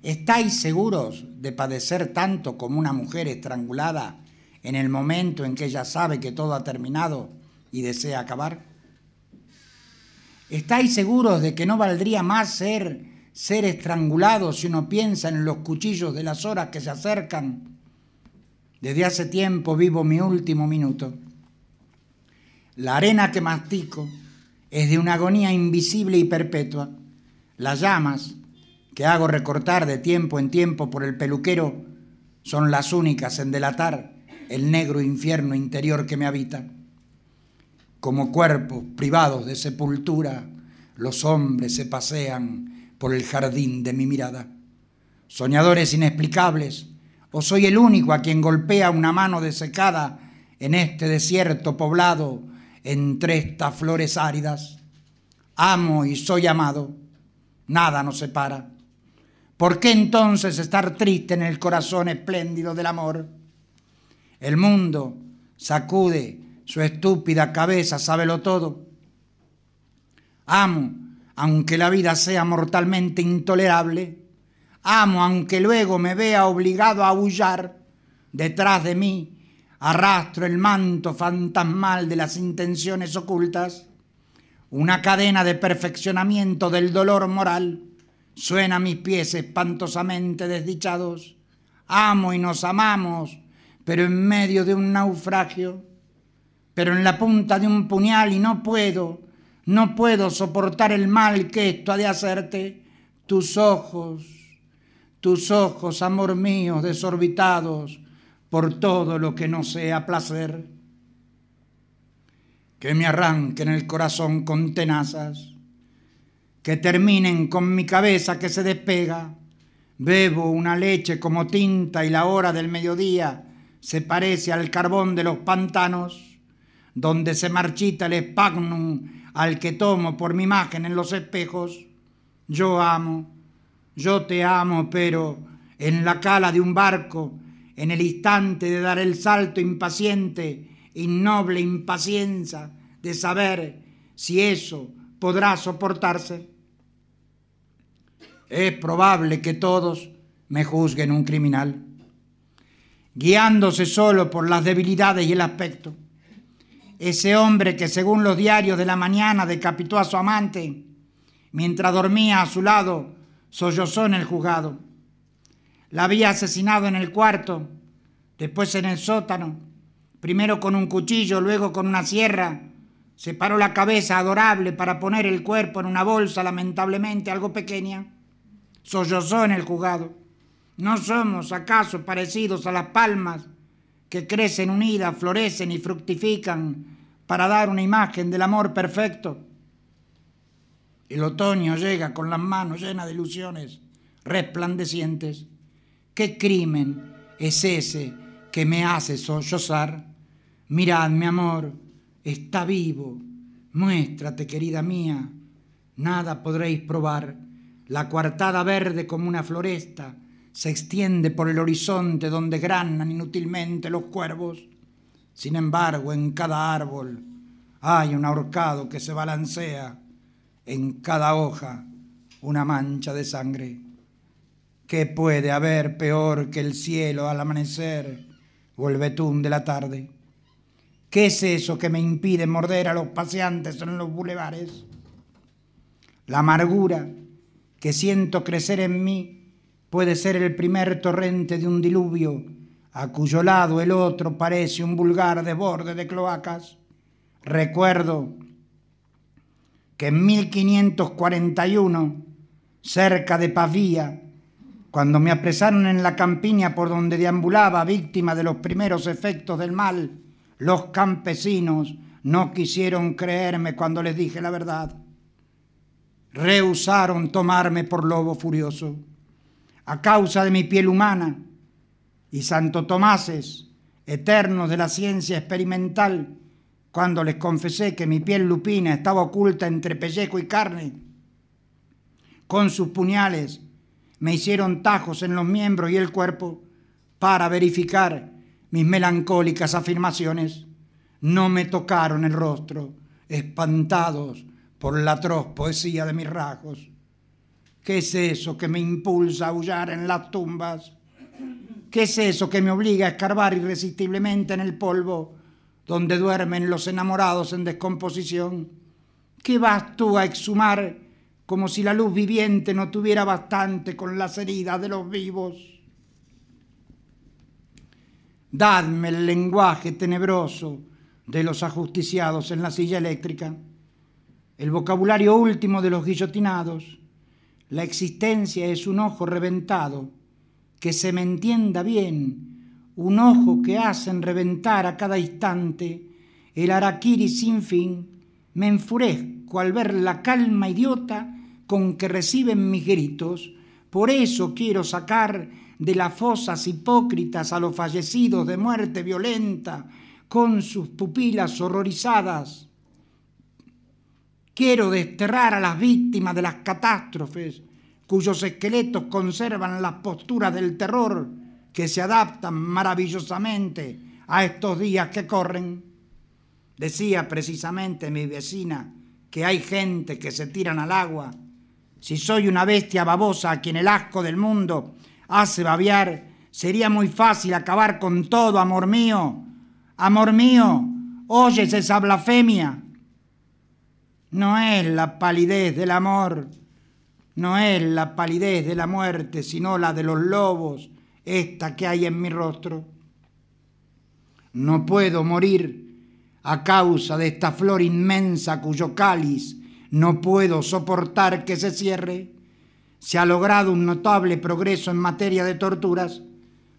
¿Estáis seguros de padecer tanto como una mujer estrangulada en el momento en que ella sabe que todo ha terminado y desea acabar? ¿Estáis seguros de que no valdría más ser, ser estrangulado si uno piensa en los cuchillos de las horas que se acercan? Desde hace tiempo vivo mi último minuto. La arena que mastico es de una agonía invisible y perpetua. Las llamas, que hago recortar de tiempo en tiempo por el peluquero son las únicas en delatar el negro infierno interior que me habita. Como cuerpos privados de sepultura, los hombres se pasean por el jardín de mi mirada. Soñadores inexplicables, o soy el único a quien golpea una mano desecada en este desierto poblado entre estas flores áridas. Amo y soy amado, nada nos separa ¿Por qué entonces estar triste en el corazón espléndido del amor? El mundo sacude su estúpida cabeza, sábelo todo. Amo, aunque la vida sea mortalmente intolerable. Amo, aunque luego me vea obligado a aullar. Detrás de mí arrastro el manto fantasmal de las intenciones ocultas, una cadena de perfeccionamiento del dolor moral Suena mis pies espantosamente desdichados. Amo y nos amamos, pero en medio de un naufragio, pero en la punta de un puñal y no puedo, no puedo soportar el mal que esto ha de hacerte. Tus ojos, tus ojos, amor mío, desorbitados por todo lo que no sea placer. Que me arranquen el corazón con tenazas que terminen con mi cabeza que se despega. Bebo una leche como tinta y la hora del mediodía se parece al carbón de los pantanos, donde se marchita el espagnum al que tomo por mi imagen en los espejos. Yo amo, yo te amo, pero en la cala de un barco, en el instante de dar el salto impaciente, innoble impaciencia de saber si eso podrá soportarse es probable que todos me juzguen un criminal, guiándose solo por las debilidades y el aspecto. Ese hombre que según los diarios de la mañana decapitó a su amante, mientras dormía a su lado, sollozó en el juzgado. La había asesinado en el cuarto, después en el sótano, primero con un cuchillo, luego con una sierra. Separó la cabeza adorable para poner el cuerpo en una bolsa lamentablemente algo pequeña sollozó en el jugado. ¿No somos acaso parecidos a las palmas que crecen unidas, florecen y fructifican para dar una imagen del amor perfecto? El otoño llega con las manos llenas de ilusiones resplandecientes. ¿Qué crimen es ese que me hace sollozar? Mirad, mi amor, está vivo. Muéstrate, querida mía. Nada podréis probar la coartada verde como una floresta se extiende por el horizonte donde granan inútilmente los cuervos. Sin embargo, en cada árbol hay un ahorcado que se balancea, en cada hoja una mancha de sangre. ¿Qué puede haber peor que el cielo al amanecer o el betún de la tarde? ¿Qué es eso que me impide morder a los paseantes en los bulevares? La amargura que siento crecer en mí puede ser el primer torrente de un diluvio, a cuyo lado el otro parece un vulgar desborde de cloacas. Recuerdo que en 1541, cerca de Pavía, cuando me apresaron en la campiña por donde deambulaba víctima de los primeros efectos del mal, los campesinos no quisieron creerme cuando les dije la verdad rehusaron tomarme por lobo furioso, a causa de mi piel humana, y Santo Tomases, eternos de la ciencia experimental, cuando les confesé que mi piel lupina estaba oculta entre pellejo y carne, con sus puñales me hicieron tajos en los miembros y el cuerpo para verificar mis melancólicas afirmaciones. No me tocaron el rostro, espantados por la atroz poesía de mis rasgos. ¿Qué es eso que me impulsa a aullar en las tumbas? ¿Qué es eso que me obliga a escarbar irresistiblemente en el polvo donde duermen los enamorados en descomposición? ¿Qué vas tú a exhumar como si la luz viviente no tuviera bastante con las heridas de los vivos? Dadme el lenguaje tenebroso de los ajusticiados en la silla eléctrica el vocabulario último de los guillotinados, la existencia es un ojo reventado, que se me entienda bien, un ojo que hacen reventar a cada instante, el arakiri sin fin, me enfurezco al ver la calma idiota con que reciben mis gritos, por eso quiero sacar de las fosas hipócritas a los fallecidos de muerte violenta, con sus pupilas horrorizadas, Quiero desterrar a las víctimas de las catástrofes cuyos esqueletos conservan las posturas del terror que se adaptan maravillosamente a estos días que corren. Decía precisamente mi vecina que hay gente que se tiran al agua. Si soy una bestia babosa a quien el asco del mundo hace babear, sería muy fácil acabar con todo, amor mío. Amor mío, oyes esa blasfemia. No es la palidez del amor, no es la palidez de la muerte, sino la de los lobos, esta que hay en mi rostro. No puedo morir a causa de esta flor inmensa cuyo cáliz no puedo soportar que se cierre. Se ha logrado un notable progreso en materia de torturas.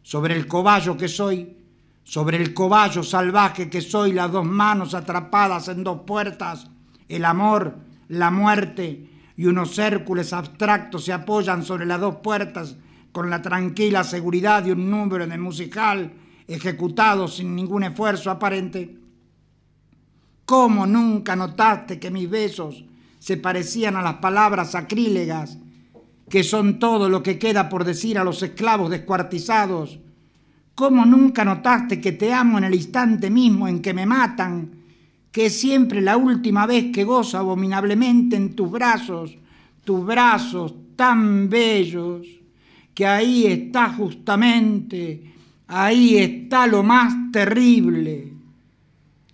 Sobre el cobayo que soy, sobre el cobayo salvaje que soy, las dos manos atrapadas en dos puertas, el amor, la muerte y unos Hércules abstractos se apoyan sobre las dos puertas con la tranquila seguridad de un número en el musical ejecutado sin ningún esfuerzo aparente. ¿Cómo nunca notaste que mis besos se parecían a las palabras sacrílegas, que son todo lo que queda por decir a los esclavos descuartizados? ¿Cómo nunca notaste que te amo en el instante mismo en que me matan? que siempre la última vez que goza abominablemente en tus brazos, tus brazos tan bellos, que ahí está justamente, ahí está lo más terrible.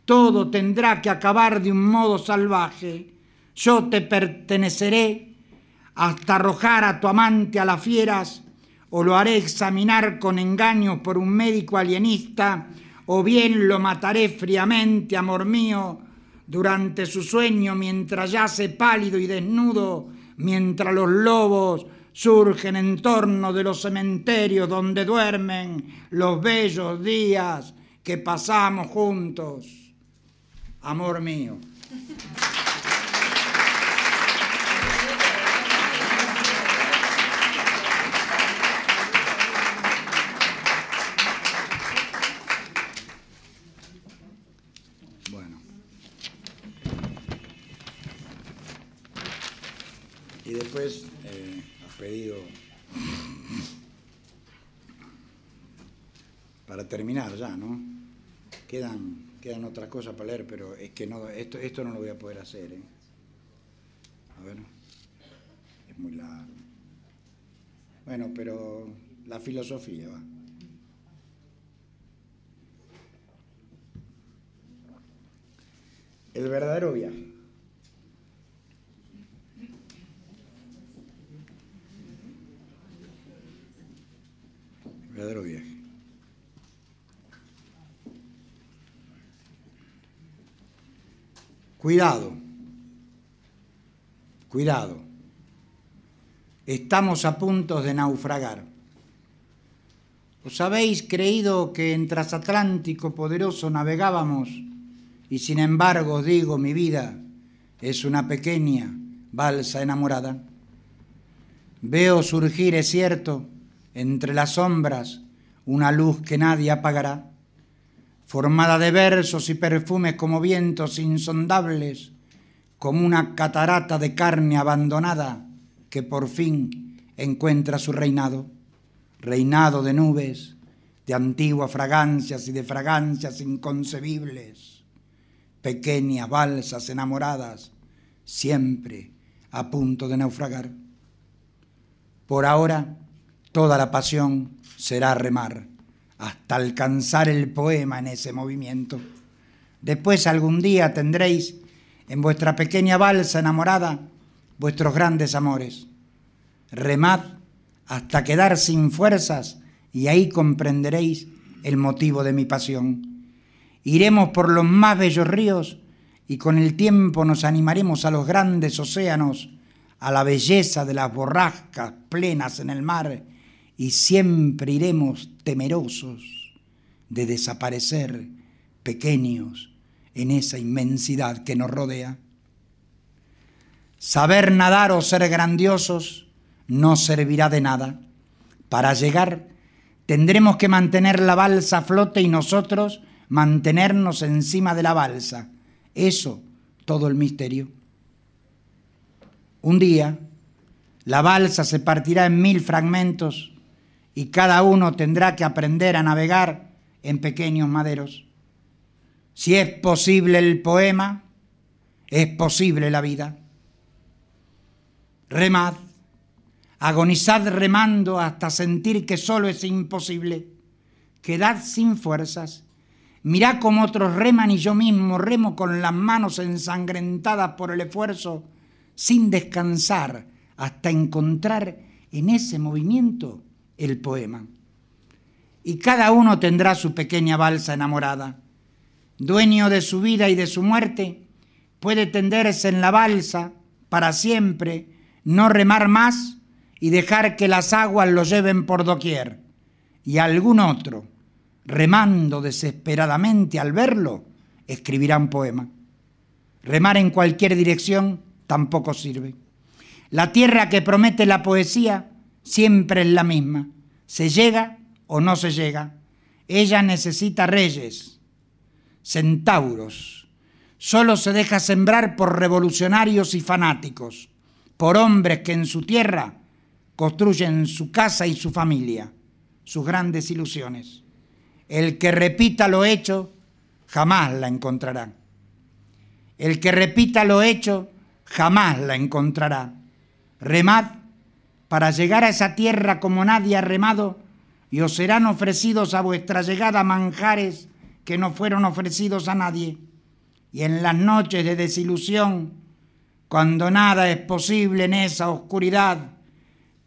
Todo tendrá que acabar de un modo salvaje. Yo te perteneceré hasta arrojar a tu amante a las fieras, o lo haré examinar con engaños por un médico alienista o bien lo mataré fríamente, amor mío, durante su sueño, mientras yace pálido y desnudo, mientras los lobos surgen en torno de los cementerios donde duermen los bellos días que pasamos juntos. Amor mío. pues, eh, pedido para terminar ya, ¿no? Quedan, quedan otras cosas para leer, pero es que no, esto, esto no lo voy a poder hacer, ¿eh? A ver, es muy largo. Bueno, pero la filosofía va. El verdadero viaje. Cuidado, cuidado. Estamos a punto de naufragar. ¿Os habéis creído que en trasatlántico poderoso navegábamos? Y sin embargo, digo, mi vida es una pequeña balsa enamorada. Veo surgir, es cierto, entre las sombras una luz que nadie apagará, formada de versos y perfumes como vientos insondables, como una catarata de carne abandonada que por fin encuentra su reinado, reinado de nubes, de antiguas fragancias y de fragancias inconcebibles, pequeñas balsas enamoradas, siempre a punto de naufragar. Por ahora, Toda la pasión será remar hasta alcanzar el poema en ese movimiento. Después algún día tendréis en vuestra pequeña balsa enamorada vuestros grandes amores. Remad hasta quedar sin fuerzas y ahí comprenderéis el motivo de mi pasión. Iremos por los más bellos ríos y con el tiempo nos animaremos a los grandes océanos, a la belleza de las borrascas plenas en el mar y siempre iremos temerosos de desaparecer pequeños en esa inmensidad que nos rodea. Saber nadar o ser grandiosos no servirá de nada. Para llegar tendremos que mantener la balsa a flote y nosotros mantenernos encima de la balsa. Eso, todo el misterio. Un día, la balsa se partirá en mil fragmentos y cada uno tendrá que aprender a navegar en pequeños maderos. Si es posible el poema, es posible la vida. Remad, agonizad remando hasta sentir que solo es imposible. Quedad sin fuerzas. Mirá cómo otros reman y yo mismo remo con las manos ensangrentadas por el esfuerzo, sin descansar, hasta encontrar en ese movimiento el poema. Y cada uno tendrá su pequeña balsa enamorada. Dueño de su vida y de su muerte, puede tenderse en la balsa para siempre, no remar más y dejar que las aguas lo lleven por doquier. Y algún otro, remando desesperadamente al verlo, escribirá un poema. Remar en cualquier dirección tampoco sirve. La tierra que promete la poesía siempre es la misma. Se llega o no se llega. Ella necesita reyes, centauros. Solo se deja sembrar por revolucionarios y fanáticos, por hombres que en su tierra construyen su casa y su familia, sus grandes ilusiones. El que repita lo hecho, jamás la encontrará. El que repita lo hecho, jamás la encontrará. Remat. Para llegar a esa tierra como nadie ha remado, y os serán ofrecidos a vuestra llegada manjares que no fueron ofrecidos a nadie. Y en las noches de desilusión, cuando nada es posible en esa oscuridad,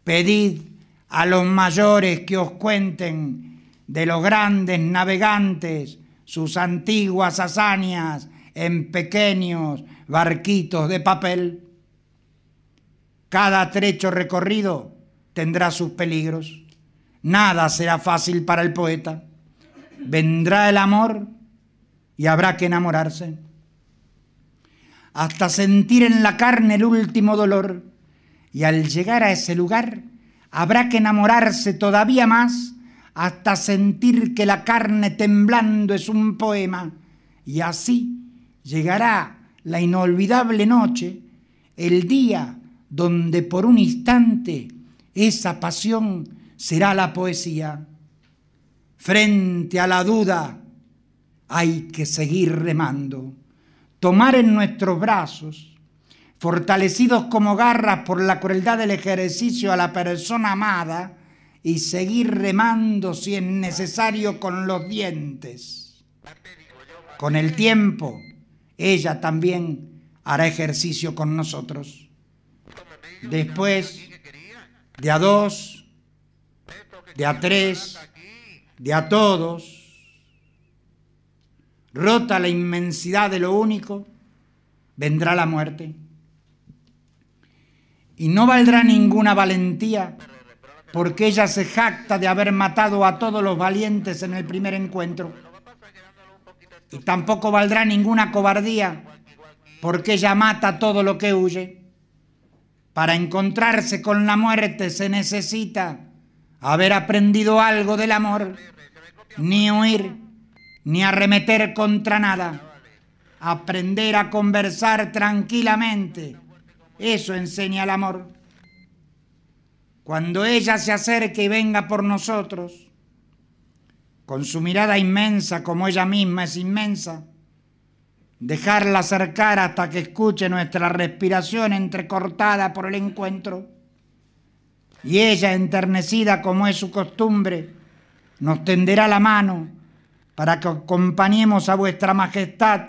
pedid a los mayores que os cuenten de los grandes navegantes sus antiguas hazañas en pequeños barquitos de papel. Cada trecho recorrido tendrá sus peligros. Nada será fácil para el poeta. Vendrá el amor y habrá que enamorarse. Hasta sentir en la carne el último dolor. Y al llegar a ese lugar, habrá que enamorarse todavía más hasta sentir que la carne temblando es un poema. Y así llegará la inolvidable noche, el día donde por un instante esa pasión será la poesía. Frente a la duda hay que seguir remando, tomar en nuestros brazos, fortalecidos como garras por la crueldad del ejercicio a la persona amada, y seguir remando si es necesario con los dientes. Con el tiempo, ella también hará ejercicio con nosotros después de a dos, de a tres, de a todos, rota la inmensidad de lo único, vendrá la muerte. Y no valdrá ninguna valentía, porque ella se jacta de haber matado a todos los valientes en el primer encuentro. Y tampoco valdrá ninguna cobardía, porque ella mata todo lo que huye. Para encontrarse con la muerte se necesita haber aprendido algo del amor, ni huir, ni arremeter contra nada. Aprender a conversar tranquilamente, eso enseña el amor. Cuando ella se acerque y venga por nosotros, con su mirada inmensa como ella misma es inmensa, dejarla acercar hasta que escuche nuestra respiración entrecortada por el encuentro. Y ella, enternecida como es su costumbre, nos tenderá la mano para que acompañemos a vuestra majestad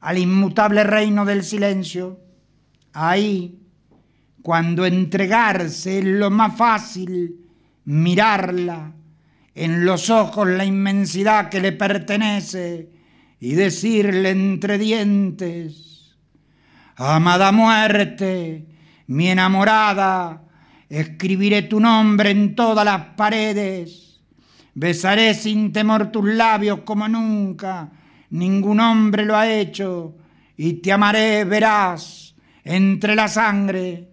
al inmutable reino del silencio. Ahí, cuando entregarse es lo más fácil, mirarla en los ojos la inmensidad que le pertenece y decirle entre dientes, amada muerte, mi enamorada, escribiré tu nombre en todas las paredes, besaré sin temor tus labios como nunca, ningún hombre lo ha hecho, y te amaré, verás, entre la sangre,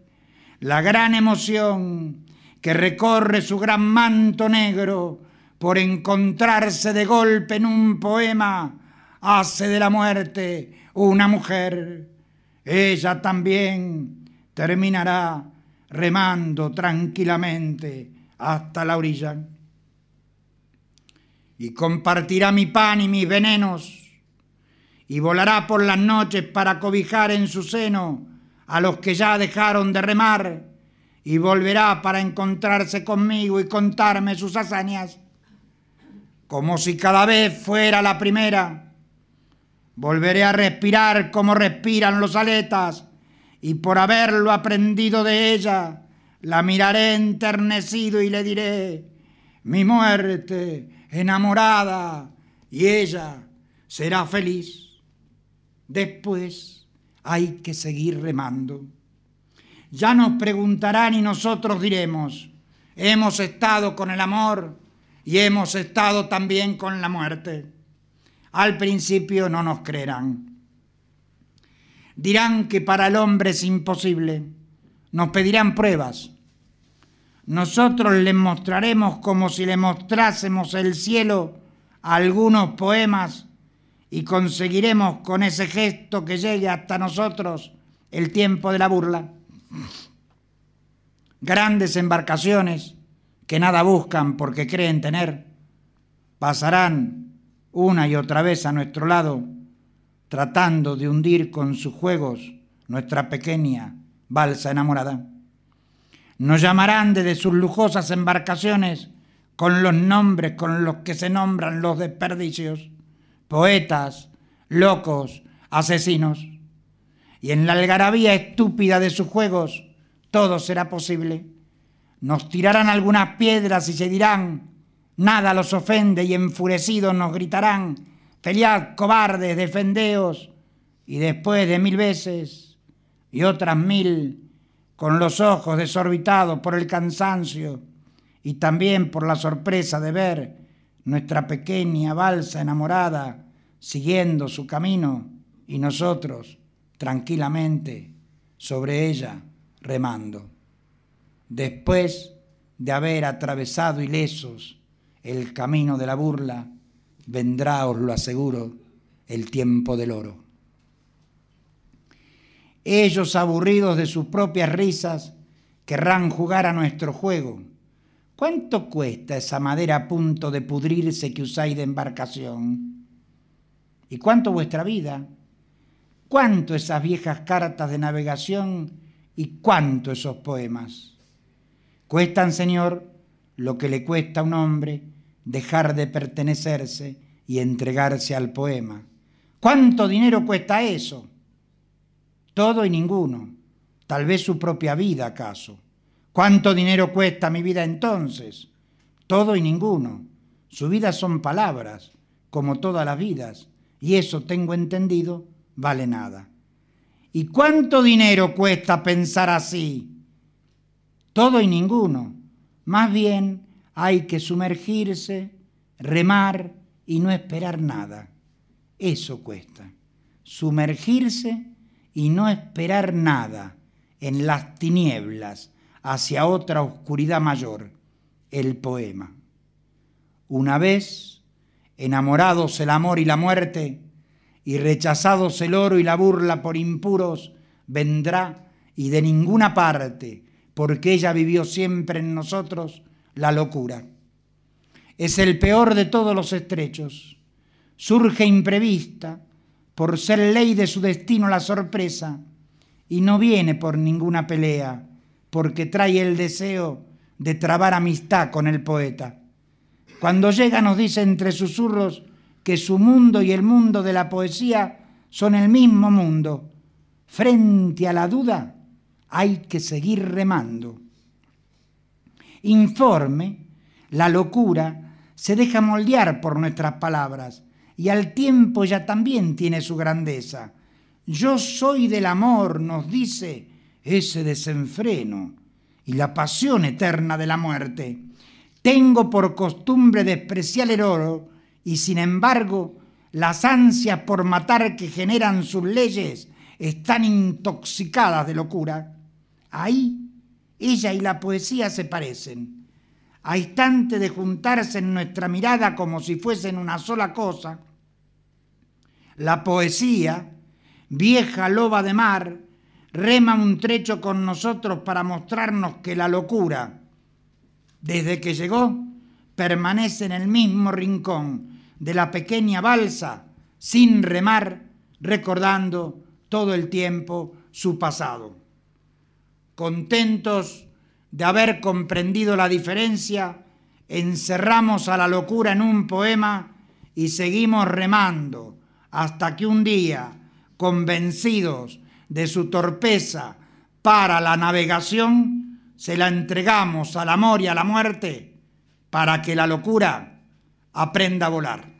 la gran emoción que recorre su gran manto negro por encontrarse de golpe en un poema hace de la muerte una mujer, ella también terminará remando tranquilamente hasta la orilla. Y compartirá mi pan y mis venenos, y volará por las noches para cobijar en su seno a los que ya dejaron de remar, y volverá para encontrarse conmigo y contarme sus hazañas, como si cada vez fuera la primera Volveré a respirar como respiran los aletas, y por haberlo aprendido de ella, la miraré enternecido y le diré, mi muerte enamorada, y ella será feliz. Después hay que seguir remando. Ya nos preguntarán y nosotros diremos, hemos estado con el amor y hemos estado también con la muerte. Al principio no nos creerán. Dirán que para el hombre es imposible. Nos pedirán pruebas. Nosotros les mostraremos como si le mostrásemos el cielo algunos poemas y conseguiremos con ese gesto que llegue hasta nosotros el tiempo de la burla. Grandes embarcaciones que nada buscan porque creen tener pasarán una y otra vez a nuestro lado, tratando de hundir con sus juegos nuestra pequeña balsa enamorada. Nos llamarán desde sus lujosas embarcaciones con los nombres con los que se nombran los desperdicios, poetas, locos, asesinos. Y en la algarabía estúpida de sus juegos todo será posible. Nos tirarán algunas piedras y se dirán, Nada los ofende y enfurecidos nos gritarán, pelead cobardes, defendeos. Y después de mil veces y otras mil, con los ojos desorbitados por el cansancio y también por la sorpresa de ver nuestra pequeña balsa enamorada siguiendo su camino y nosotros tranquilamente sobre ella remando. Después de haber atravesado ilesos el camino de la burla, vendrá, os lo aseguro, el tiempo del oro. Ellos, aburridos de sus propias risas, querrán jugar a nuestro juego. ¿Cuánto cuesta esa madera a punto de pudrirse que usáis de embarcación? ¿Y cuánto vuestra vida? ¿Cuánto esas viejas cartas de navegación y cuánto esos poemas? Cuestan, Señor, lo que le cuesta a un hombre dejar de pertenecerse y entregarse al poema. ¿Cuánto dinero cuesta eso? Todo y ninguno. Tal vez su propia vida, acaso. ¿Cuánto dinero cuesta mi vida entonces? Todo y ninguno. Su vida son palabras, como todas las vidas, y eso tengo entendido, vale nada. ¿Y cuánto dinero cuesta pensar así? Todo y ninguno. Más bien, hay que sumergirse, remar y no esperar nada. Eso cuesta. Sumergirse y no esperar nada en las tinieblas hacia otra oscuridad mayor, el poema. Una vez, enamorados el amor y la muerte, y rechazados el oro y la burla por impuros, vendrá y de ninguna parte, porque ella vivió siempre en nosotros, la locura. Es el peor de todos los estrechos. Surge imprevista, por ser ley de su destino la sorpresa, y no viene por ninguna pelea, porque trae el deseo de trabar amistad con el poeta. Cuando llega nos dice entre susurros que su mundo y el mundo de la poesía son el mismo mundo. Frente a la duda hay que seguir remando informe, la locura, se deja moldear por nuestras palabras y al tiempo ya también tiene su grandeza. Yo soy del amor, nos dice ese desenfreno y la pasión eterna de la muerte. Tengo por costumbre despreciar el oro y sin embargo las ansias por matar que generan sus leyes están intoxicadas de locura. Ahí ella y la poesía se parecen. A instante de juntarse en nuestra mirada como si fuesen una sola cosa, la poesía, vieja loba de mar, rema un trecho con nosotros para mostrarnos que la locura, desde que llegó, permanece en el mismo rincón de la pequeña balsa, sin remar, recordando todo el tiempo su pasado contentos de haber comprendido la diferencia, encerramos a la locura en un poema y seguimos remando hasta que un día, convencidos de su torpeza para la navegación, se la entregamos al amor y a la muerte para que la locura aprenda a volar.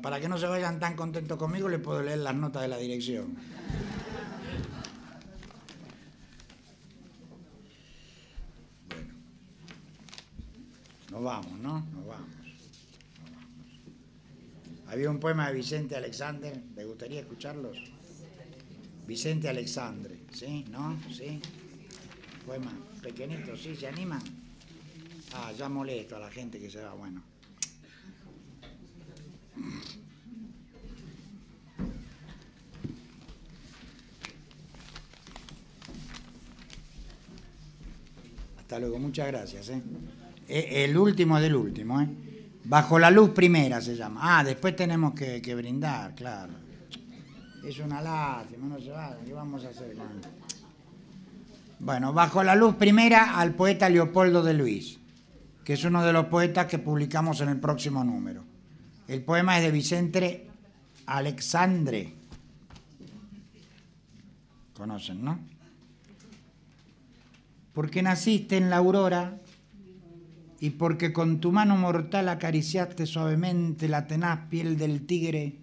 para que no se vayan tan contentos conmigo, les puedo leer las notas de la dirección. Bueno. Nos vamos, ¿no? Nos vamos. Había un poema de Vicente Alexander, Me gustaría escucharlos? Vicente Alexandre, ¿sí? ¿No? ¿Sí? Poema pequeñito, ¿sí? ¿Se animan? Ah, ya molesto a la gente que se va, bueno. Hasta luego, muchas gracias. ¿eh? Eh, el último del último, ¿eh? Bajo la luz primera se llama. Ah, después tenemos que, brindar, claro. Es una lástima, no se va, ¿qué vamos a hacer Bueno, bajo la luz primera al poeta Leopoldo de Luis, que es uno de los poetas que publicamos en el próximo número. El poema es de Vicente Alexandre. Conocen, ¿no? porque naciste en la aurora y porque con tu mano mortal acariciaste suavemente la tenaz piel del tigre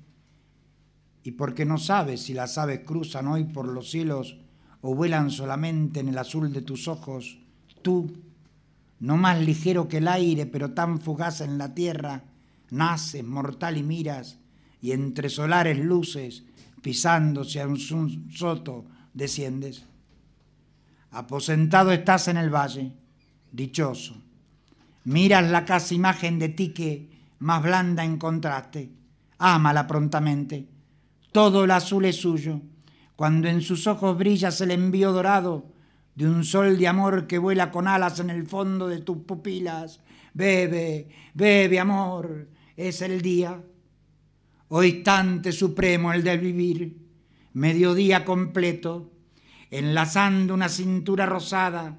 y porque no sabes si las aves cruzan hoy por los cielos o vuelan solamente en el azul de tus ojos, tú, no más ligero que el aire, pero tan fugaz en la tierra, naces mortal y miras, y entre solares luces, pisándose a un soto, desciendes aposentado estás en el valle, dichoso. Miras la casi imagen de ti que más blanda encontraste, ámala prontamente. Todo el azul es suyo, cuando en sus ojos brillas el envío dorado de un sol de amor que vuela con alas en el fondo de tus pupilas. Bebe, bebe, amor, es el día. Hoy instante supremo el del vivir, mediodía completo, enlazando una cintura rosada,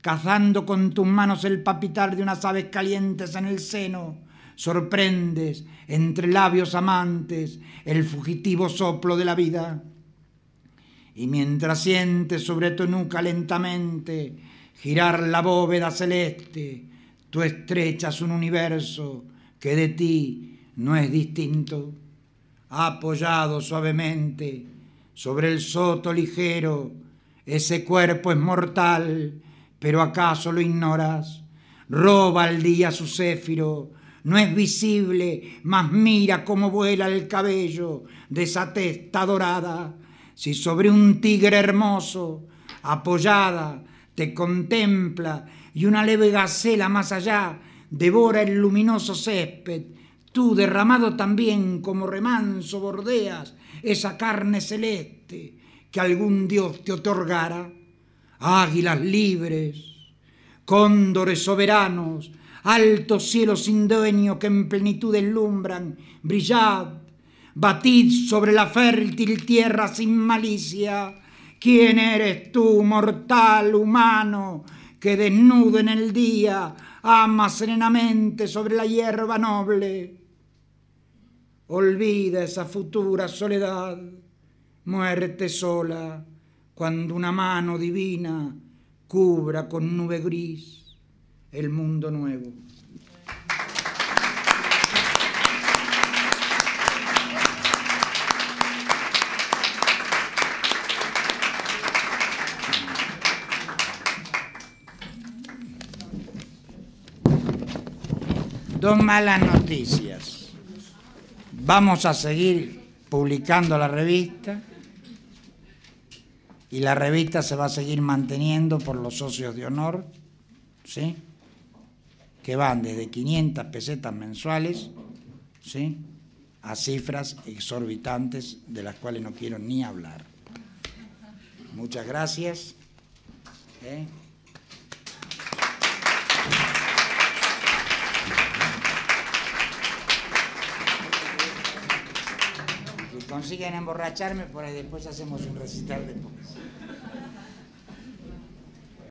cazando con tus manos el papitar de unas aves calientes en el seno, sorprendes entre labios amantes el fugitivo soplo de la vida. Y mientras sientes sobre tu nuca lentamente girar la bóveda celeste, tú estrechas un universo que de ti no es distinto. Apoyado suavemente sobre el soto ligero ese cuerpo es mortal, pero acaso lo ignoras. Roba al día su céfiro, no es visible, mas mira cómo vuela el cabello de esa testa dorada. Si sobre un tigre hermoso, apoyada, te contempla y una leve gacela más allá devora el luminoso césped, tú derramado también como remanso bordeas esa carne celeste que algún Dios te otorgara, águilas libres, cóndores soberanos, altos cielos sin dueño que en plenitud deslumbran, brillad, batid sobre la fértil tierra sin malicia. ¿Quién eres tú, mortal humano, que desnudo en el día ama serenamente sobre la hierba noble? Olvida esa futura soledad muerte sola, cuando una mano divina cubra con nube gris el mundo nuevo. Dos malas noticias. Vamos a seguir publicando la revista y la revista se va a seguir manteniendo por los socios de honor, que van desde 500 pesetas mensuales ¿sí? a cifras exorbitantes de las cuales no quiero ni hablar. Muchas gracias. ¿Eh? consiguen emborracharme, por ahí después hacemos un recital de